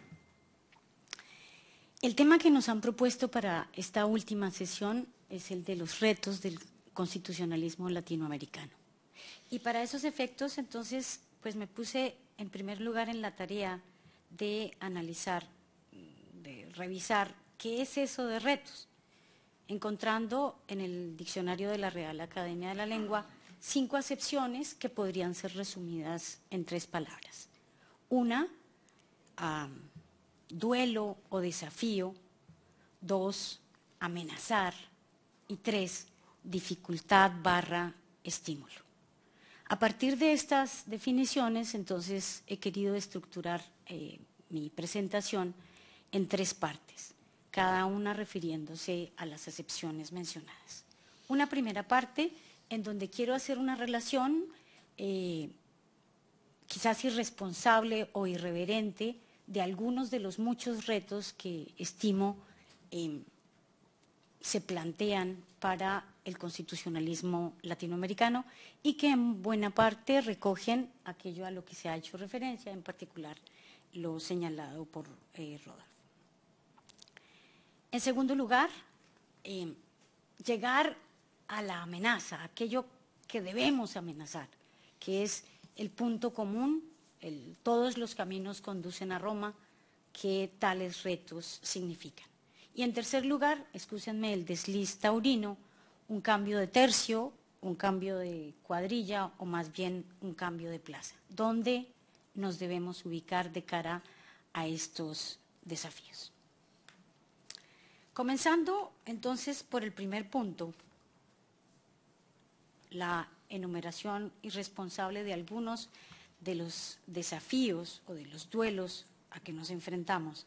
El tema que nos han propuesto para esta última sesión es el de los retos del constitucionalismo latinoamericano. Y para esos efectos, entonces, pues me puse en primer lugar en la tarea de analizar, de revisar qué es eso de retos, encontrando en el diccionario de la Real Academia de la Lengua cinco acepciones que podrían ser resumidas en tres palabras. Una, ah, duelo o desafío, dos, amenazar y tres, dificultad barra estímulo. A partir de estas definiciones, entonces, he querido estructurar eh, mi presentación en tres partes, cada una refiriéndose a las acepciones mencionadas. Una primera parte en donde quiero hacer una relación eh, quizás irresponsable o irreverente de algunos de los muchos retos que estimo em, se plantean para el constitucionalismo latinoamericano y que en buena parte recogen aquello a lo que se ha hecho referencia, en particular lo señalado por eh, Rodolfo. En segundo lugar, em, llegar a la amenaza, aquello que debemos amenazar, que es el punto común todos los caminos conducen a Roma, qué tales retos significan. Y en tercer lugar, escúsenme, el desliz taurino, un cambio de tercio, un cambio de cuadrilla o más bien un cambio de plaza. ¿Dónde nos debemos ubicar de cara a estos desafíos? Comenzando entonces por el primer punto, la enumeración irresponsable de algunos de los desafíos o de los duelos a que nos enfrentamos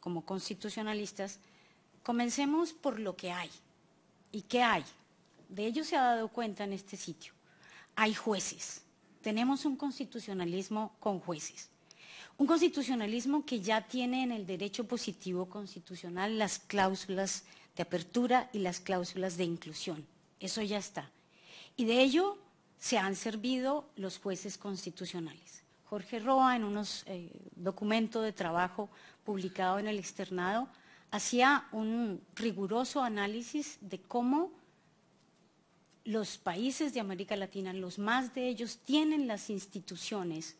como constitucionalistas, comencemos por lo que hay. ¿Y qué hay? De ello se ha dado cuenta en este sitio. Hay jueces. Tenemos un constitucionalismo con jueces. Un constitucionalismo que ya tiene en el derecho positivo constitucional las cláusulas de apertura y las cláusulas de inclusión. Eso ya está. Y de ello se han servido los jueces constitucionales. Jorge Roa, en unos eh, documento documentos de trabajo publicado en el externado, hacía un riguroso análisis de cómo los países de América Latina, los más de ellos, tienen las instituciones,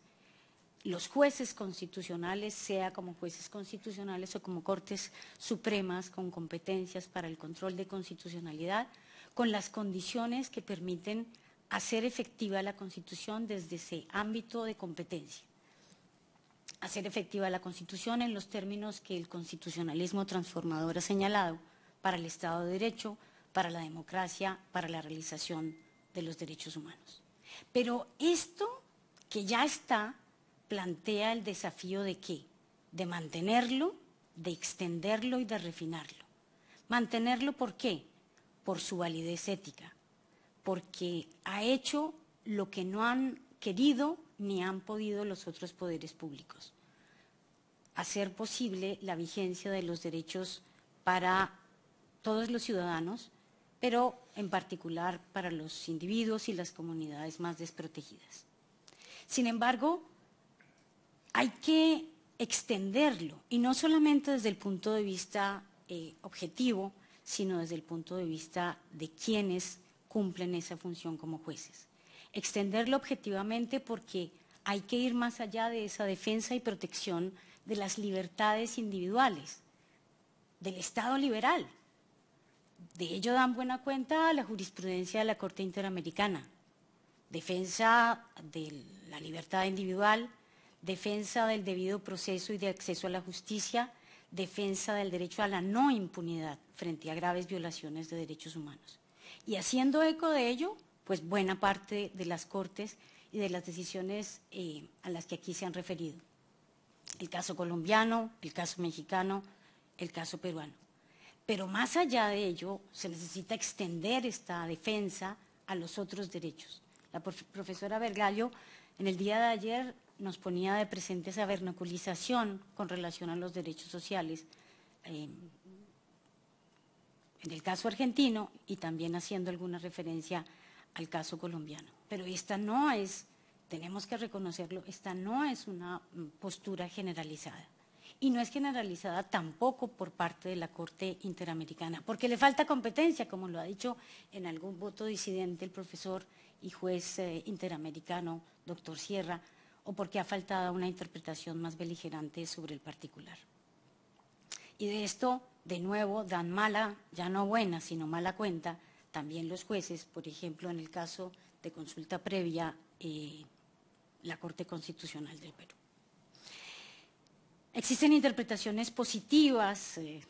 los jueces constitucionales, sea como jueces constitucionales o como cortes supremas con competencias para el control de constitucionalidad, con las condiciones que permiten hacer efectiva la Constitución desde ese ámbito de competencia, hacer efectiva la Constitución en los términos que el constitucionalismo transformador ha señalado para el Estado de Derecho, para la democracia, para la realización de los derechos humanos. Pero esto que ya está plantea el desafío de qué? De mantenerlo, de extenderlo y de refinarlo. Mantenerlo, ¿por qué? Por su validez ética porque ha hecho lo que no han querido ni han podido los otros poderes públicos, hacer posible la vigencia de los derechos para todos los ciudadanos, pero en particular para los individuos y las comunidades más desprotegidas. Sin embargo, hay que extenderlo, y no solamente desde el punto de vista eh, objetivo, sino desde el punto de vista de quienes cumplen esa función como jueces. Extenderlo objetivamente porque hay que ir más allá de esa defensa y protección de las libertades individuales, del Estado liberal. De ello dan buena cuenta la jurisprudencia de la Corte Interamericana. Defensa de la libertad individual, defensa del debido proceso y de acceso a la justicia, defensa del derecho a la no impunidad frente a graves violaciones de derechos humanos. Y haciendo eco de ello, pues buena parte de las Cortes y de las decisiones eh, a las que aquí se han referido. El caso colombiano, el caso mexicano, el caso peruano. Pero más allá de ello, se necesita extender esta defensa a los otros derechos. La profesora Vergallo en el día de ayer nos ponía de presente esa vernaculización con relación a los derechos sociales, eh, en el caso argentino y también haciendo alguna referencia al caso colombiano. Pero esta no es, tenemos que reconocerlo, esta no es una mm, postura generalizada. Y no es generalizada tampoco por parte de la Corte Interamericana, porque le falta competencia, como lo ha dicho en algún voto disidente el profesor y juez eh, interamericano, doctor Sierra, o porque ha faltado una interpretación más beligerante sobre el particular. Y de esto de nuevo, dan mala, ya no buena, sino mala cuenta, también los jueces, por ejemplo, en el caso de consulta previa, eh, la Corte Constitucional del Perú. Existen interpretaciones positivas eh,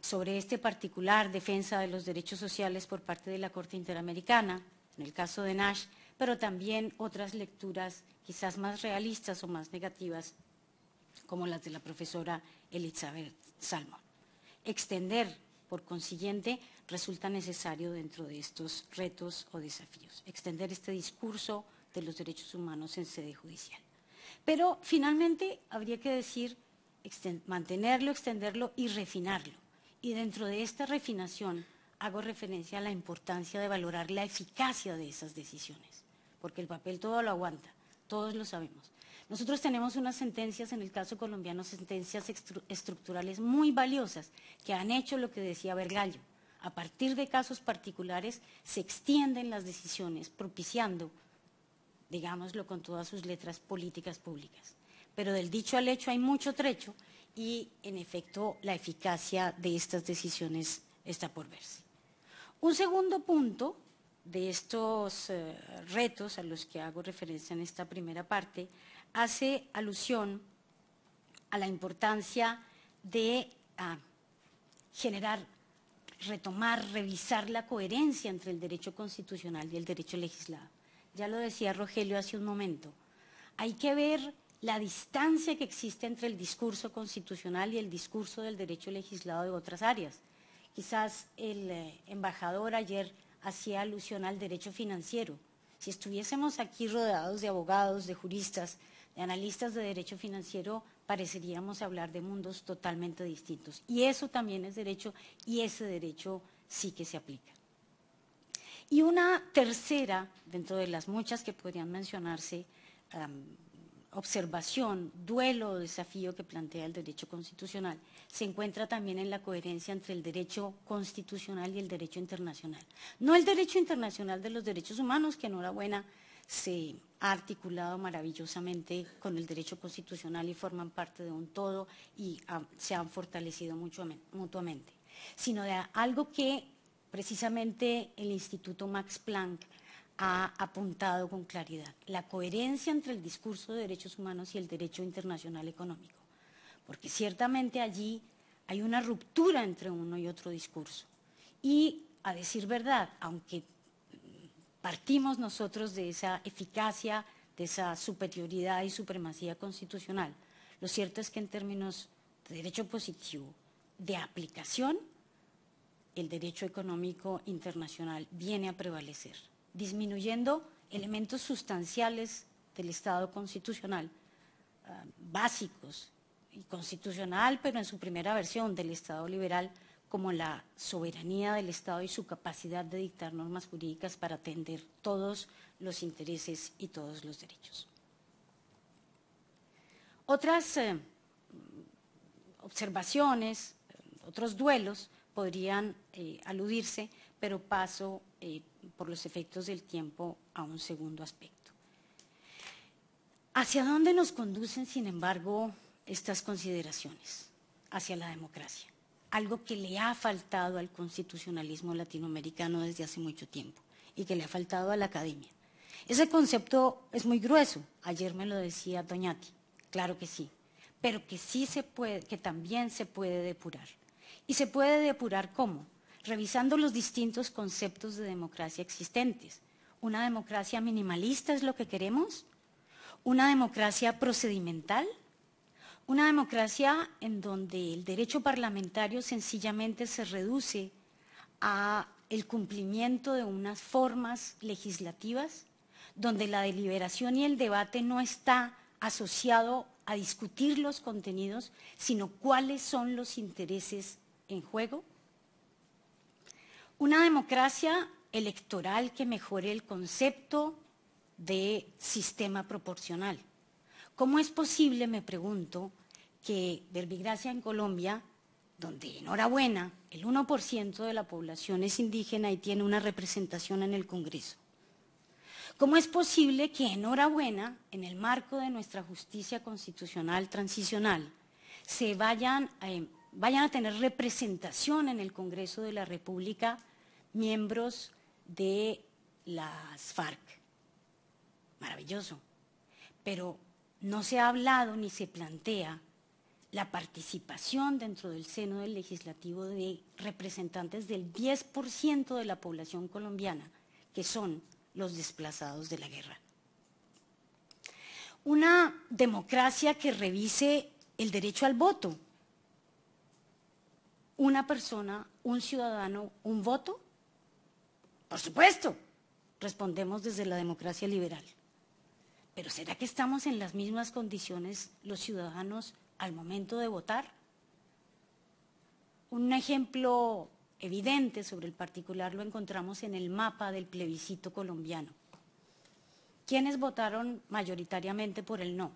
sobre este particular defensa de los derechos sociales por parte de la Corte Interamericana, en el caso de Nash, pero también otras lecturas quizás más realistas o más negativas, como las de la profesora Elizabeth Salmon extender, por consiguiente, resulta necesario dentro de estos retos o desafíos, extender este discurso de los derechos humanos en sede judicial. Pero finalmente habría que decir mantenerlo, extenderlo y refinarlo. Y dentro de esta refinación hago referencia a la importancia de valorar la eficacia de esas decisiones, porque el papel todo lo aguanta, todos lo sabemos. Nosotros tenemos unas sentencias, en el caso colombiano, sentencias estructurales muy valiosas que han hecho lo que decía Vergallo. A partir de casos particulares se extienden las decisiones, propiciando, digámoslo con todas sus letras, políticas públicas. Pero del dicho al hecho hay mucho trecho y, en efecto, la eficacia de estas decisiones está por verse. Un segundo punto de estos eh, retos a los que hago referencia en esta primera parte hace alusión a la importancia de ah, generar, retomar, revisar la coherencia entre el derecho constitucional y el derecho legislado. Ya lo decía Rogelio hace un momento. Hay que ver la distancia que existe entre el discurso constitucional y el discurso del derecho legislado de otras áreas. Quizás el eh, embajador ayer hacía alusión al derecho financiero. Si estuviésemos aquí rodeados de abogados, de juristas, de analistas de derecho financiero, pareceríamos hablar de mundos totalmente distintos. Y eso también es derecho y ese derecho sí que se aplica. Y una tercera, dentro de las muchas que podrían mencionarse, observación, duelo o desafío que plantea el derecho constitucional se encuentra también en la coherencia entre el derecho constitucional y el derecho internacional. No el derecho internacional de los derechos humanos, que enhorabuena se ha articulado maravillosamente con el derecho constitucional y forman parte de un todo y se han fortalecido mutuamente, sino de algo que precisamente el Instituto Max Planck ha apuntado con claridad, la coherencia entre el discurso de derechos humanos y el derecho internacional económico, porque ciertamente allí hay una ruptura entre uno y otro discurso. Y a decir verdad, aunque partimos nosotros de esa eficacia, de esa superioridad y supremacía constitucional, lo cierto es que en términos de derecho positivo, de aplicación, el derecho económico internacional viene a prevalecer disminuyendo elementos sustanciales del Estado constitucional, ah, básicos y constitucional, pero en su primera versión del Estado liberal, como la soberanía del Estado y su capacidad de dictar normas jurídicas para atender todos los intereses y todos los derechos. Otras eh, observaciones, eh, otros duelos podrían eh, aludirse, pero paso por los efectos del tiempo a un segundo aspecto. ¿Hacia dónde nos conducen, sin embargo, estas consideraciones? Hacia la democracia, algo que le ha faltado al constitucionalismo latinoamericano desde hace mucho tiempo y que le ha faltado a la academia. Ese concepto es muy grueso, ayer me lo decía Doñati, claro que sí, pero que sí se puede, que también se puede depurar. ¿Y se puede depurar cómo? revisando los distintos conceptos de democracia existentes. ¿Una democracia minimalista es lo que queremos? ¿Una democracia procedimental? ¿Una democracia en donde el derecho parlamentario sencillamente se reduce a el cumplimiento de unas formas legislativas? ¿Donde la deliberación y el debate no está asociado a discutir los contenidos, sino cuáles son los intereses en juego? Una democracia electoral que mejore el concepto de sistema proporcional. ¿Cómo es posible, me pregunto, que Verbigracia en Colombia, donde enhorabuena, el 1% de la población es indígena y tiene una representación en el Congreso? ¿Cómo es posible que enhorabuena, en el marco de nuestra justicia constitucional transicional, se vayan eh, vayan a tener representación en el Congreso de la República miembros de las FARC. Maravilloso. Pero no se ha hablado ni se plantea la participación dentro del seno del legislativo de representantes del 10% de la población colombiana, que son los desplazados de la guerra. Una democracia que revise el derecho al voto, una persona, un ciudadano, un voto? Por supuesto, respondemos desde la democracia liberal. Pero ¿será que estamos en las mismas condiciones los ciudadanos al momento de votar? Un ejemplo evidente sobre el particular lo encontramos en el mapa del plebiscito colombiano. ¿Quiénes votaron mayoritariamente por el no?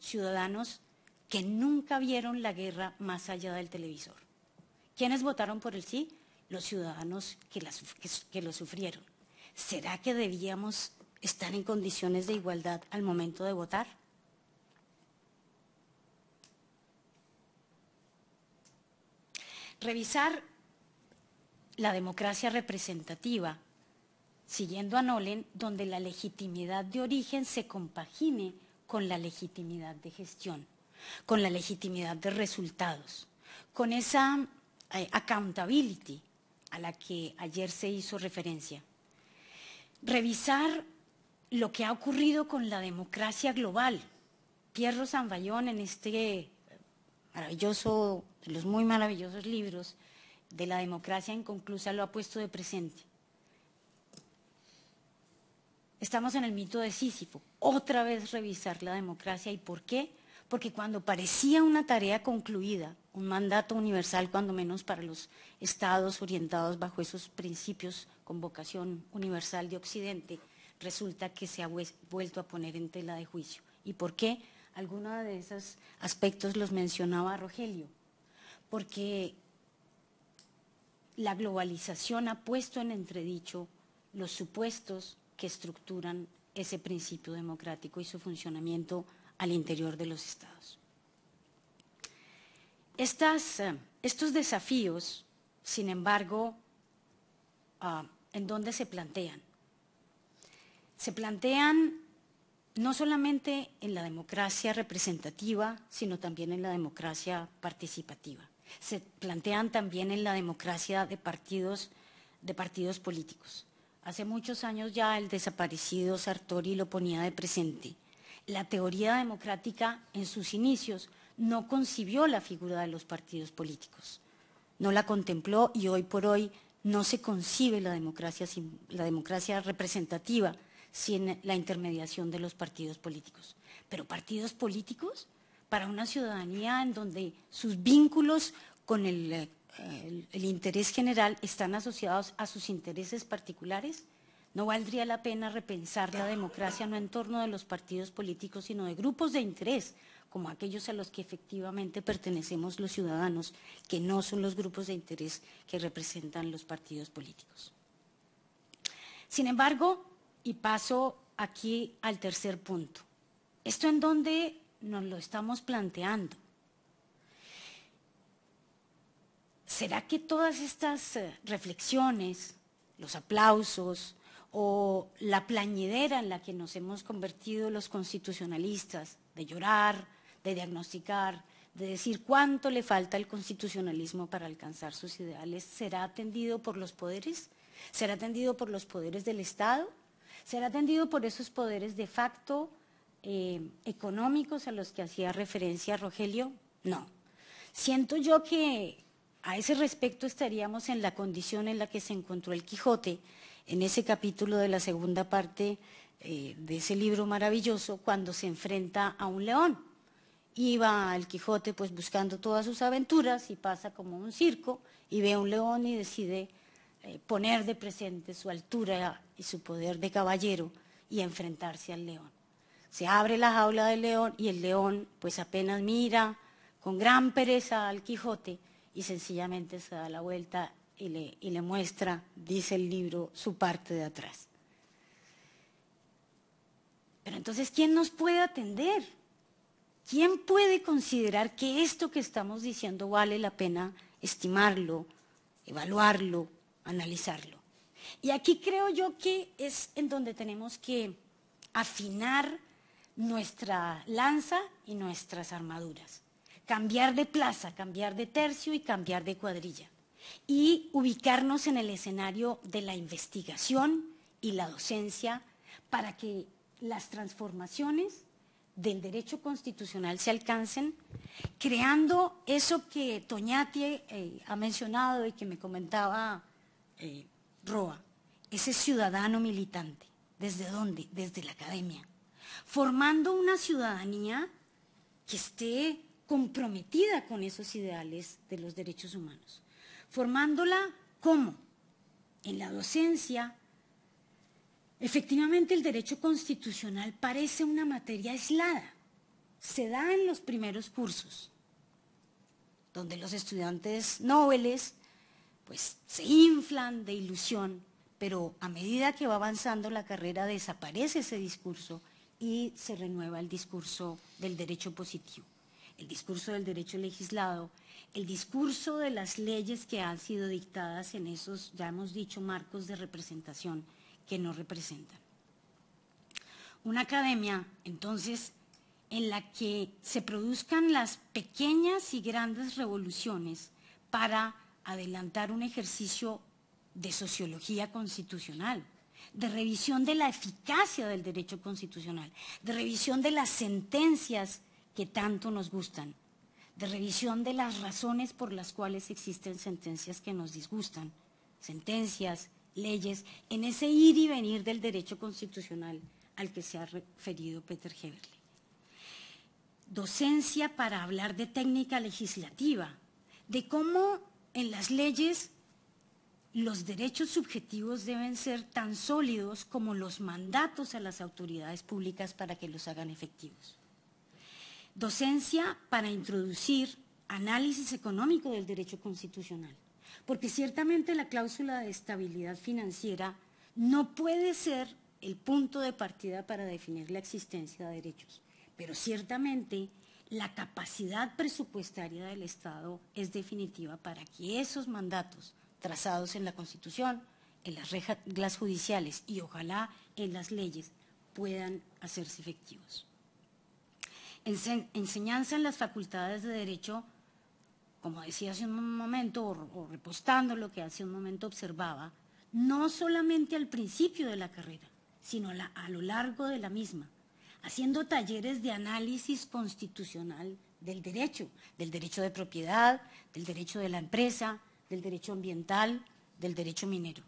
Ciudadanos que nunca vieron la guerra más allá del televisor. ¿Quiénes votaron por el sí? Los ciudadanos que, lo sufrieron. ¿Será que debíamos estar en condiciones de igualdad al momento de votar? Revisar la democracia representativa, siguiendo a Nolen, donde la legitimidad de origen se compagine con la legitimidad de gestión, con la legitimidad de resultados, con esa eh, accountability a la que ayer se hizo referencia. Revisar lo que ha ocurrido con la democracia global. Pierro Zamballón en este eh, maravilloso, de los muy maravillosos libros de la democracia inconclusa lo ha puesto de presente. Estamos en el mito de Sísifo, otra vez revisar la democracia y por qué, porque cuando parecía una tarea concluida, un mandato universal, cuando menos para los estados orientados bajo esos principios con vocación universal de Occidente, resulta que se ha vuelto a poner en tela de juicio. ¿Y por qué? Algunos de esos aspectos los mencionaba Rogelio, porque la globalización ha puesto en entredicho los supuestos que estructuran ese principio democrático y su funcionamiento al interior de los estados. Eh, estos desafíos, sin embargo, ah, ¿en dónde se plantean? Se plantean no solamente en la democracia representativa, sino también en la democracia participativa. Se plantean también en la democracia de partidos, de partidos políticos. Hace muchos años ya el desaparecido Sartori lo ponía de presente. La teoría democrática en sus inicios no concibió la figura de los partidos políticos, no la contempló y hoy por hoy no se concibe la democracia, la democracia representativa sin la intermediación de los partidos políticos. Pero partidos políticos para una ciudadanía en donde sus vínculos con eh, el interés general están asociados a sus intereses particulares, ¿No valdría la pena repensar la democracia no en torno de los partidos políticos, sino de grupos de interés? como aquellos a los que efectivamente pertenecemos los ciudadanos, que no son los grupos de interés que representan los partidos políticos. Sin embargo, y paso aquí al tercer punto, esto en donde nos lo estamos planteando. ¿Será que todas estas eh, reflexiones, los aplausos o la plañidera en la que nos hemos convertido los constitucionalistas, de llorar, de diagnosticar, de decir cuánto le falta al constitucionalismo para alcanzar sus ideales, será atendido por los poderes, será atendido por los poderes del Estado, será atendido por esos poderes de facto eh, económicos a los que hacía referencia Rogelio. No. Siento yo que a ese respecto estaríamos en la condición en la que se encontró el Quijote en ese capítulo de la segunda parte eh, de ese libro maravilloso cuando se enfrenta a un león iba el Quijote pues buscando todas sus aventuras y pasa como un circo y ve un león y decide eh, poner de presente su altura y su poder de caballero y enfrentarse al león. Se abre la jaula del león y el león pues apenas mira con gran pereza al Quijote y sencillamente se da la vuelta y le, y le muestra, dice el libro, su parte de atrás. Pero entonces, ¿quién nos puede atender? ¿Quién puede considerar que esto que estamos diciendo vale la pena estimarlo, evaluarlo, analizarlo? Y aquí creo yo que es en donde tenemos que afinar nuestra lanza y nuestras armaduras, cambiar de plaza, cambiar de tercio y cambiar de cuadrilla, y ubicarnos en el escenario de la investigación y la docencia para que las transformaciones del derecho constitucional se alcancen, creando eso que Toñati eh, ha mencionado y que me comentaba eh, Roa, ese ciudadano militante. ¿Desde dónde? Desde la academia. Formando una ciudadanía que esté comprometida con esos ideales de los derechos humanos. Formándola cómo? En la docencia, Efectivamente, el derecho constitucional parece una materia aislada. Se da en los primeros cursos, donde los estudiantes nobles, pues, se inflan de ilusión, pero a medida que va avanzando la carrera desaparece ese discurso y se renueva el discurso del derecho positivo, el discurso del derecho legislado, el discurso de las leyes que han sido dictadas en esos, ya hemos dicho, marcos de representación que no representan. Una academia, entonces, en la que se produzcan las pequeñas y grandes revoluciones para adelantar un ejercicio de sociología constitucional, de revisión de la eficacia del derecho constitucional, de revisión de las sentencias que tanto nos gustan, de revisión de las razones por las cuales existen sentencias que nos disgustan, sentencias leyes en ese ir y venir del derecho constitucional al que se ha referido Peter Heberle. Docencia para hablar de técnica legislativa, de cómo en las leyes los derechos subjetivos deben ser tan sólidos como los mandatos a las autoridades públicas para que los hagan efectivos. Docencia para introducir análisis económico del derecho constitucional porque ciertamente la cláusula de estabilidad financiera no puede ser el punto de partida para definir la existencia de derechos, pero ciertamente la capacidad presupuestaria del Estado es definitiva para que esos mandatos trazados en la Constitución, en las reglas judiciales y ojalá en las leyes puedan hacerse efectivos. enseñanza en las facultades de Derecho como decía hace un momento, o, repostando lo que hace un momento observaba, no solamente al principio de la carrera, sino a lo largo de la misma, haciendo talleres de análisis constitucional del derecho, del derecho de propiedad, del derecho de la empresa, del derecho ambiental, del derecho minero.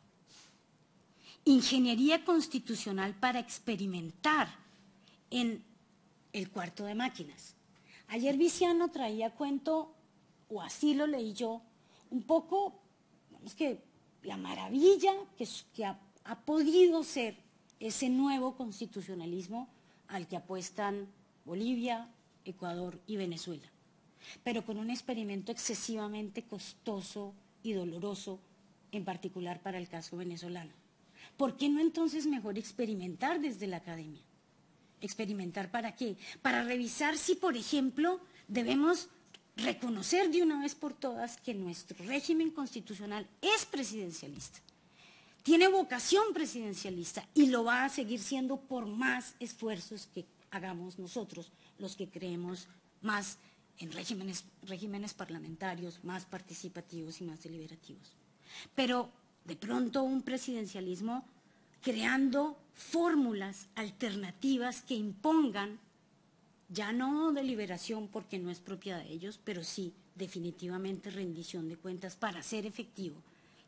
Ingeniería constitucional para experimentar en el cuarto de máquinas. Ayer Viciano traía cuento o así lo leí yo, un poco, vamos que la maravilla que, ha, ha podido ser ese nuevo constitucionalismo al que apuestan Bolivia, Ecuador y Venezuela, pero con un experimento excesivamente costoso y doloroso, en particular para el caso venezolano. ¿Por qué no entonces mejor experimentar desde la academia? ¿Experimentar para qué? Para revisar si, por ejemplo, debemos reconocer de una vez por todas que nuestro régimen constitucional es presidencialista, tiene vocación presidencialista y lo va a seguir siendo por más esfuerzos que hagamos nosotros, los que creemos más en regímenes, regímenes parlamentarios, más participativos y más deliberativos. Pero de pronto un presidencialismo creando fórmulas alternativas que impongan ya no deliberación porque no es propia de ellos, pero sí definitivamente rendición de cuentas para ser efectivo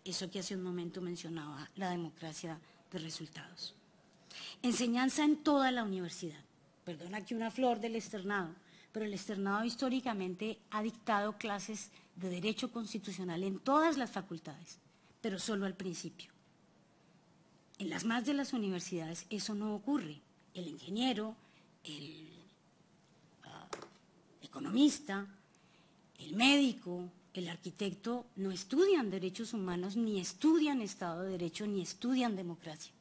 eso que hace un momento mencionaba, la democracia de resultados. Enseñanza en toda la universidad. Perdona aquí una flor del externado, pero el externado históricamente ha dictado clases de derecho constitucional en todas las facultades, pero solo al principio. En las más de las universidades eso no ocurre. El ingeniero, el el economista, el médico, el arquitecto no estudian derechos humanos, ni estudian Estado de Derecho, ni estudian democracia.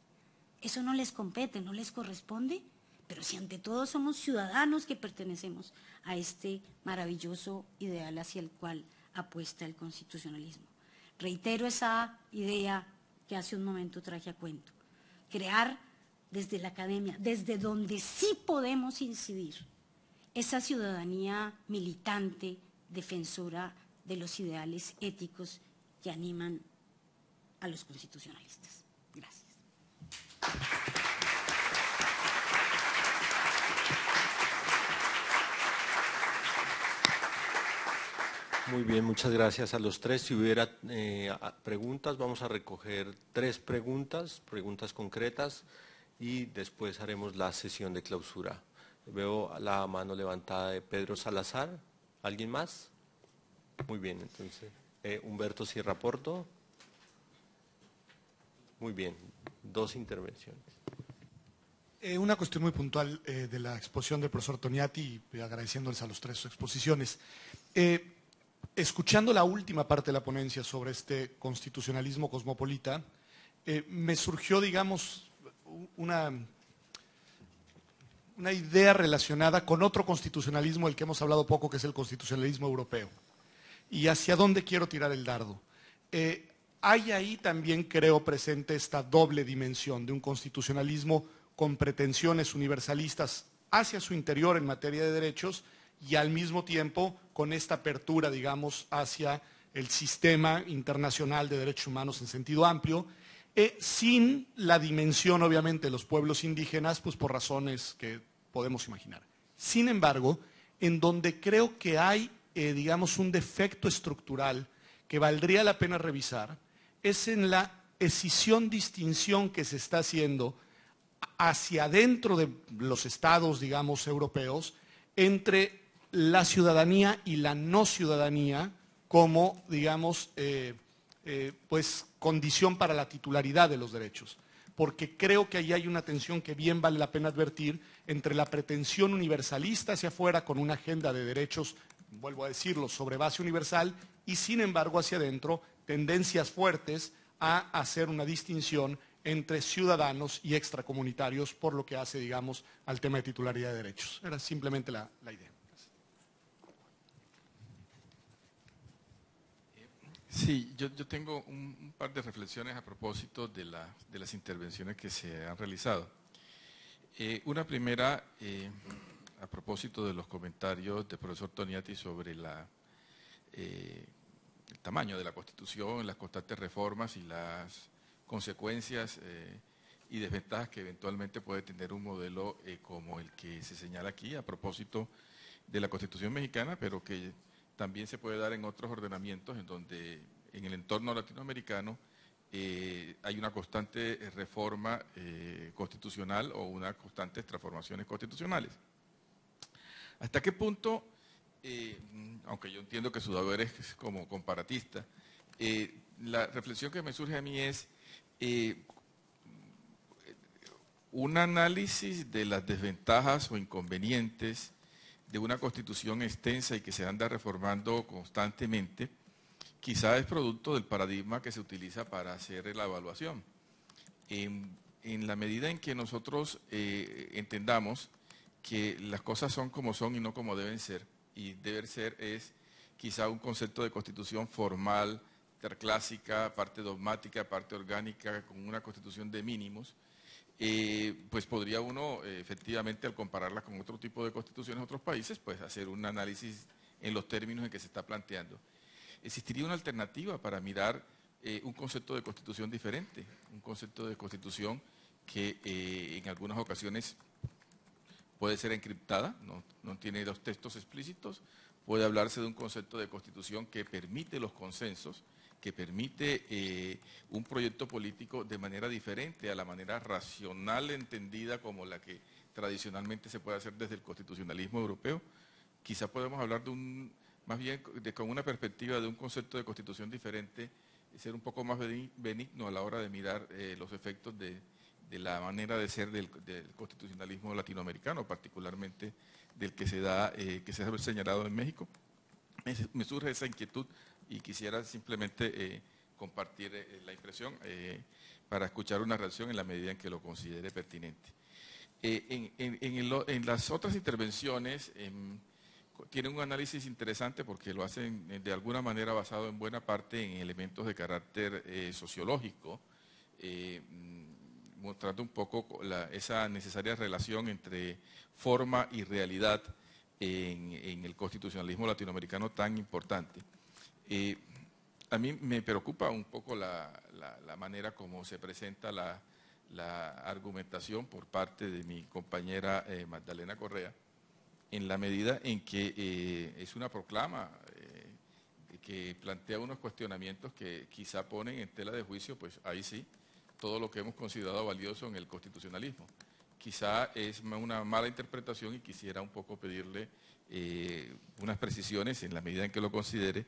Eso no les compete, no les corresponde, pero si ante todo somos ciudadanos que pertenecemos a este maravilloso ideal hacia el cual apuesta el constitucionalismo. Reitero esa idea que hace un momento traje a cuento. Crear desde la academia, desde donde sí podemos incidir esa ciudadanía militante, defensora de los ideales éticos que animan a los constitucionalistas. Gracias. Muy bien, muchas gracias a los tres. Si hubiera eh, preguntas, vamos a recoger tres preguntas, preguntas concretas, y después haremos la sesión de clausura. Veo la mano levantada de Pedro Salazar. ¿Alguien más? Muy bien, entonces. Eh, Humberto Sierra Porto. Muy bien, dos intervenciones. Eh, una cuestión muy puntual eh, de la exposición del profesor Toniati agradeciéndoles a los tres sus exposiciones. escuchando la última parte de la ponencia sobre este constitucionalismo cosmopolita, me surgió, digamos, una una idea relacionada con otro constitucionalismo del que hemos hablado poco, que es el constitucionalismo europeo. ¿Y hacia dónde quiero tirar el dardo? Eh, hay ahí también, creo, presente esta doble dimensión de un constitucionalismo con pretensiones universalistas hacia su interior en materia de derechos y al mismo tiempo con esta apertura, digamos, hacia el sistema internacional de derechos humanos en sentido amplio, eh, sin la dimensión, obviamente, de los pueblos indígenas, pues por razones que podemos imaginar. Sin embargo, en donde creo que hay, eh, digamos, un defecto estructural que valdría la pena revisar, es en la escisión, distinción que se está haciendo hacia adentro de los estados, digamos, europeos, entre la ciudadanía y la no ciudadanía como, digamos, eh, eh, pues condición para la titularidad de los derechos. Porque creo que ahí hay una tensión que bien vale la pena advertir entre la pretensión universalista hacia afuera con una agenda de derechos, vuelvo a decirlo, sobre base universal y sin embargo hacia adentro tendencias fuertes a hacer una distinción entre ciudadanos y extracomunitarios por lo que hace, digamos, al tema de titularidad de derechos. Era simplemente la, idea. Sí, yo, tengo un, par de reflexiones a propósito de las intervenciones que se han realizado. Eh, una primera, eh, a propósito de los comentarios del profesor Toniati sobre eh, el tamaño de la Constitución, las constantes reformas y las consecuencias y desventajas que eventualmente puede tener un modelo como el que se señala aquí, a propósito de la Constitución mexicana, pero que también se puede dar en otros ordenamientos en donde en el entorno latinoamericano eh, hay una constante eh, reforma eh, constitucional o unas constantes transformaciones constitucionales. ¿Hasta qué punto, aunque yo entiendo que su deber es como comparatista, la reflexión que me surge a mí es un análisis de las desventajas o inconvenientes de una constitución extensa y que se anda reformando constantemente, quizá es producto del paradigma que se utiliza para hacer la evaluación. En, la medida en que nosotros eh, entendamos que las cosas son como son y no como deben ser, y deber ser es quizá un concepto de constitución formal, clásica, parte dogmática, parte orgánica, con una constitución de mínimos, eh, pues podría uno eh, efectivamente al compararla con otro tipo de constituciones en otros países, pues hacer un análisis en los términos en que se está planteando existiría una alternativa para mirar eh, un concepto de constitución diferente, un concepto de constitución que eh, en algunas ocasiones puede ser encriptada, no, tiene los textos explícitos, puede hablarse de un concepto de constitución que permite los consensos, que permite eh, un proyecto político de manera diferente a la manera racional entendida como la que tradicionalmente se puede hacer desde el constitucionalismo europeo. Quizá podemos hablar de un más bien con una perspectiva de un concepto de constitución diferente, ser un poco más benigno a la hora de mirar eh, los efectos de, la manera de ser del, constitucionalismo latinoamericano, particularmente del que se da, eh, que se ha señalado en México. Me, surge esa inquietud y quisiera simplemente eh, compartir la impresión para escuchar una reacción en la medida en que lo considere pertinente. En, en, las otras intervenciones, tienen un análisis interesante porque lo hacen eh, de alguna manera basado en buena parte en elementos de carácter eh, sociológico, eh, mm, mostrando un poco esa necesaria relación entre forma y realidad en, el constitucionalismo latinoamericano tan importante. a mí me preocupa un poco la manera como se presenta la, argumentación por parte de mi compañera Magdalena Correa en la medida en que eh, es una proclama eh, que plantea unos cuestionamientos que quizá ponen en tela de juicio, pues ahí sí, todo lo que hemos considerado valioso en el constitucionalismo. Quizá es una mala interpretación y quisiera un poco pedirle eh, unas precisiones en la medida en que lo considere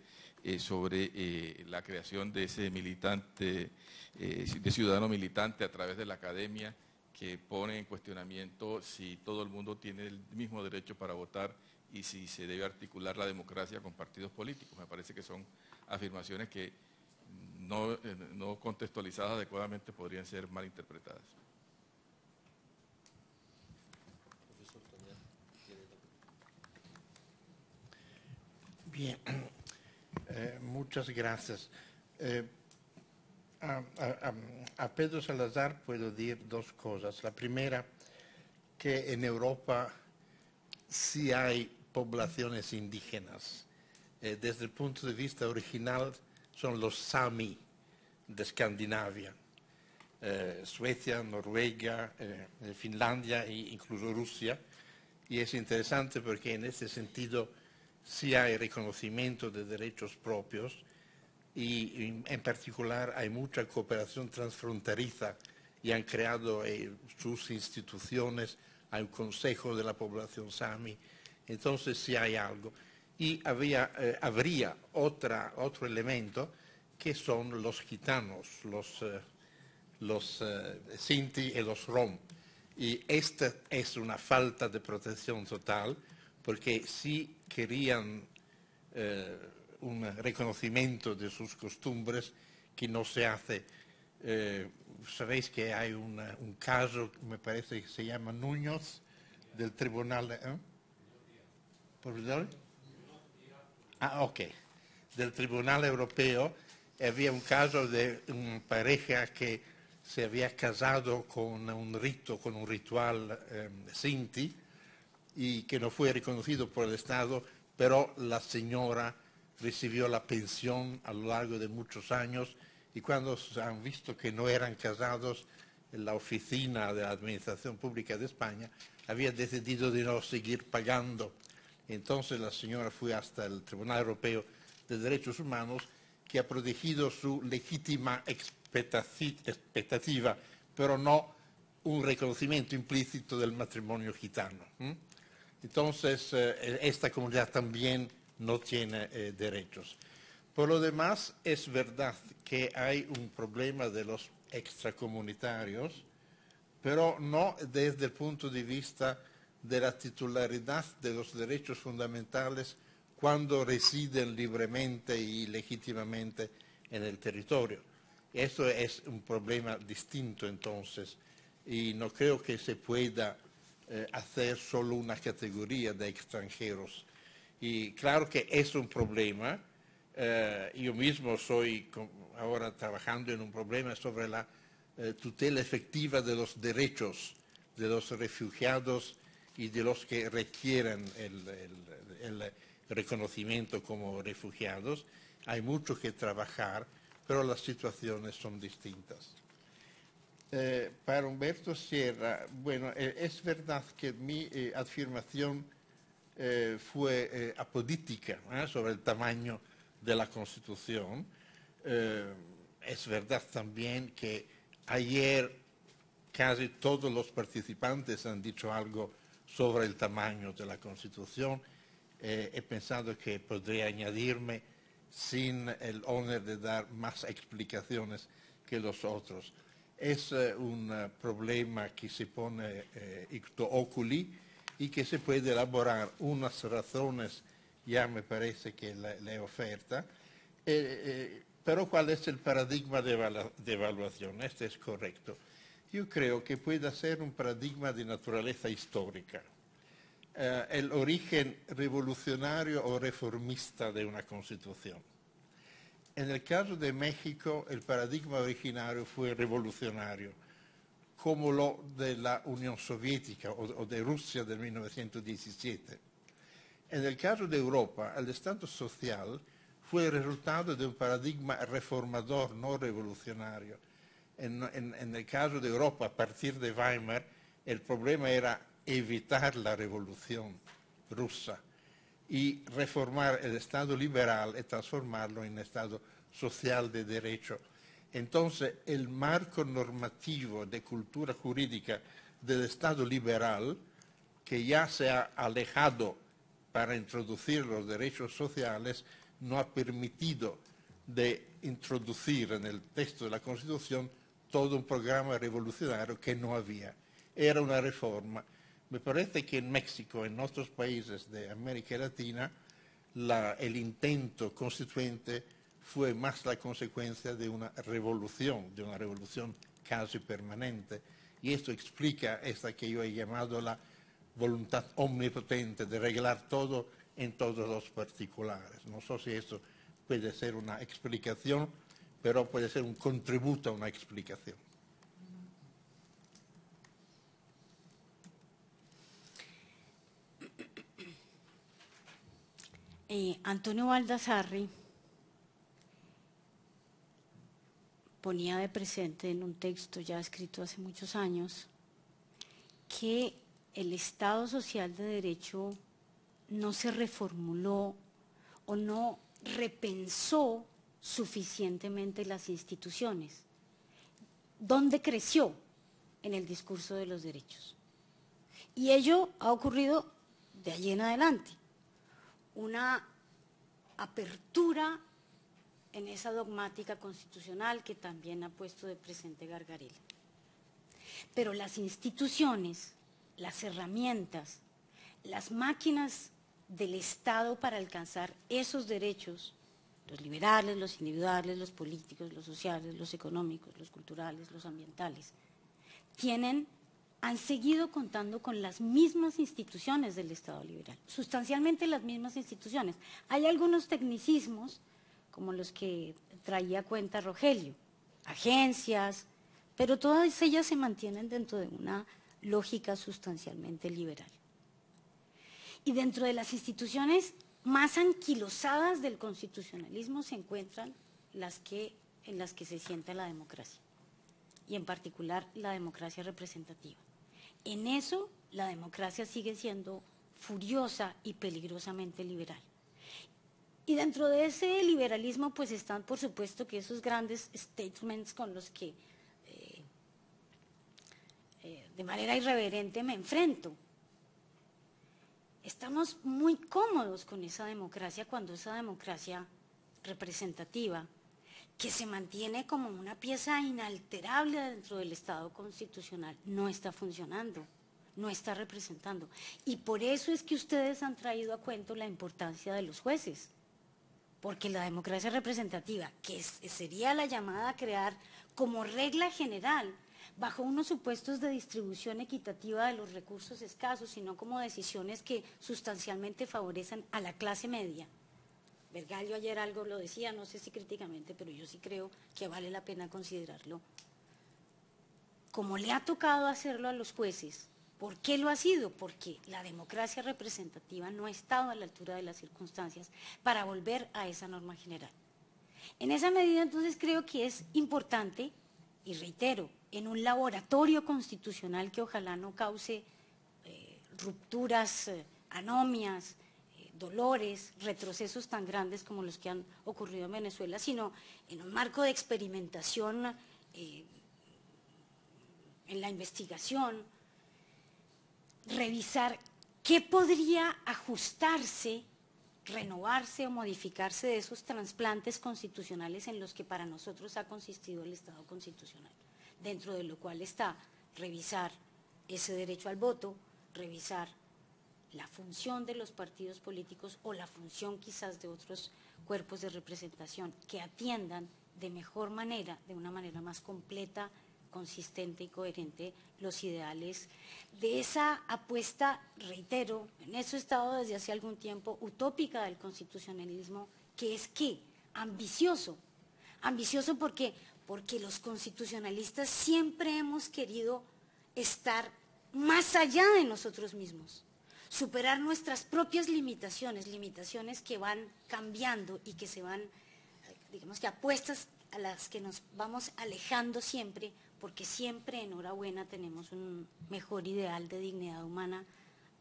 sobre la creación de ese militante, de ciudadano militante a través de la academia, que pone en cuestionamiento si todo el mundo tiene el mismo derecho para votar y si se debe articular la democracia con partidos políticos. Me parece que son afirmaciones que no, eh, no contextualizadas adecuadamente podrían ser mal interpretadas. Bien, eh, muchas gracias. Eh, a, Pedro Salazar puedo decir dos cosas. La primera, que en Europa sí hay poblaciones indígenas. Eh, desde el punto de vista original son los Sami de Escandinavia, eh, Suecia, Noruega, eh, Finlandia e incluso Rusia. Y es interesante porque en ese sentido sí hay reconocimiento de derechos propios y en particular hay mucha cooperación transfronteriza y han creado eh, sus instituciones, hay un consejo de la población sami, entonces sí hay algo. Y había, eh, habría otra, otro elemento que son los gitanos, los, eh, los sinti y los rom. Y esta es una falta de protección total porque si querían un reconocimiento de sus costumbres que no se hace. Eh, sabéis que hay un caso, me parece que se llama Núñez, del tribunal. ¿eh? Ah, ok. Del Tribunal Europeo había un caso de una pareja que se había casado con un rito, con un ritual em, sinti, y que no fue reconocido por el Estado, pero la señora recibió la pensión a lo largo de muchos años y cuando han visto que no eran casados, la oficina de la Administración Pública de España había decidido de no seguir pagando. Entonces la señora fue hasta el Tribunal Europeo de Derechos Humanos que ha protegido su legítima expectativa, pero no un reconocimiento implícito del matrimonio gitano. Entonces, eh, esta comunidad también no tiene eh, derechos. Por lo demás, es verdad que hay un problema de los extracomunitarios, pero no desde el punto de vista de la titularidad de los derechos fundamentales cuando residen libremente y legítimamente en el territorio. Esto es un problema distinto entonces y no creo que se pueda eh, hacer solo una categoría de extranjeros y claro que es un problema. Eh, yo mismo soy ahora trabajando en un problema sobre la eh, tutela efectiva de los derechos de los refugiados y de los que requieren el, reconocimiento como refugiados. Hay mucho que trabajar, pero las situaciones son distintas. Eh, para Humberto Sierra, bueno, es verdad que mi afirmación eh, fue eh, apodítica sobre el tamaño de la Constitución. Eh, es verdad también que ayer casi todos los participantes han dicho algo sobre el tamaño de la Constitución. he pensado que podría añadirme sin el honor de dar más explicaciones que los otros. Es un problema que se pone icto oculi, y que se puede elaborar unas razones, ya me parece que la, oferta, eh, eh, pero ¿cuál es el paradigma de, evaluación? Este es correcto. Yo creo que puede ser un paradigma de naturaleza histórica. Eh, el origen revolucionario o reformista de una constitución. En el caso de México, el paradigma originario fue revolucionario. come lo della Unione Sovietica o, o della Russia del 1917. E nel caso d'Europa, el Estado social fue el resultado de un paradigma reformador, non revolucionario. En, en, en el caso de Europa, a partir de Weimar, il problema era evitar la revolución russa e reformar el Stato liberal y transformarlo en Stato social di diritto. Entonces, el marco normativo de cultura jurídica del Estado liberal, que ya se ha alejado para introducir los derechos sociales, no ha permitido de introducir en el texto de la Constitución todo un programa revolucionario que no había. Era una reforma. Me parece que en México, en otros países de América Latina, el intento constituyente fue más la consecuencia de una revolución, de una revolución casi permanente. Y esto explica esta que yo he llamado la voluntad omnipotente de arreglar todo en todos los particulares. No sé si esto puede ser una explicación, pero puede ser un contributo a una explicación. Eh, Antonio Baldassarri ponía de presente en un texto ya escrito hace muchos años, que el Estado Social de Derecho no se reformuló o no repensó suficientemente las instituciones. donde creció? En el discurso de los derechos. Y ello ha ocurrido de allí en adelante. Una apertura en esa dogmática constitucional que también ha puesto de presente gargaril. Pero las instituciones, las herramientas, las máquinas del Estado para alcanzar esos derechos, los liberales, los individuales, los políticos, los sociales, los económicos, los culturales, los ambientales, tienen, han seguido contando con las mismas instituciones del Estado liberal, sustancialmente las mismas instituciones. Hay algunos tecnicismos como los que traía cuenta Rogelio, agencias, pero todas ellas se mantienen dentro de una lógica sustancialmente liberal. Y dentro de las instituciones más anquilosadas del constitucionalismo se encuentran las que, en las que se sienta la democracia, y en particular la democracia representativa. En eso la democracia sigue siendo furiosa y peligrosamente liberal. Y dentro de ese liberalismo, pues están, por supuesto, que esos grandes statements con los que eh, eh, de manera irreverente me enfrento. Estamos muy cómodos con esa democracia cuando esa democracia representativa, que se mantiene como una pieza inalterable dentro del Estado constitucional, no está funcionando, no está representando. Y por eso es que ustedes han traído a cuento la importancia de los jueces porque la democracia representativa, que sería la llamada a crear como regla general, bajo unos supuestos de distribución equitativa de los recursos escasos, sino como decisiones que sustancialmente favorecen a la clase media. Vergalio ayer algo lo decía, no sé si críticamente, pero yo sí creo que vale la pena considerarlo. Como le ha tocado hacerlo a los jueces, ¿Por qué lo ha sido? Porque la democracia representativa no ha estado a la altura de las circunstancias para volver a esa norma general. En esa medida, entonces, creo que es importante, y reitero, en un laboratorio constitucional que ojalá no cause eh, rupturas, eh, anomias, eh, dolores, retrocesos tan grandes como los que han ocurrido en Venezuela, sino en un marco de experimentación en la investigación, revisar qué podría ajustarse, renovarse o modificarse de esos trasplantes constitucionales en los que para nosotros ha consistido el Estado constitucional, dentro de lo cual está revisar ese derecho al voto, revisar la función de los partidos políticos o la función quizás de otros cuerpos de representación que atiendan de mejor manera, de una manera más completa, consistente y coherente los ideales de esa apuesta, reitero, en eso he estado desde hace algún tiempo, utópica del constitucionalismo, que es qué, ambicioso, ambicioso porque, porque los constitucionalistas siempre hemos querido estar más allá de nosotros mismos, superar nuestras propias limitaciones, limitaciones que van cambiando y que se van, digamos que apuestas a las que nos vamos alejando siempre porque siempre, enhorabuena, tenemos un mejor ideal de dignidad humana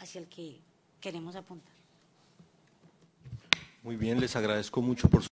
hacia el que queremos apuntar. Muy bien, les agradezco mucho por su...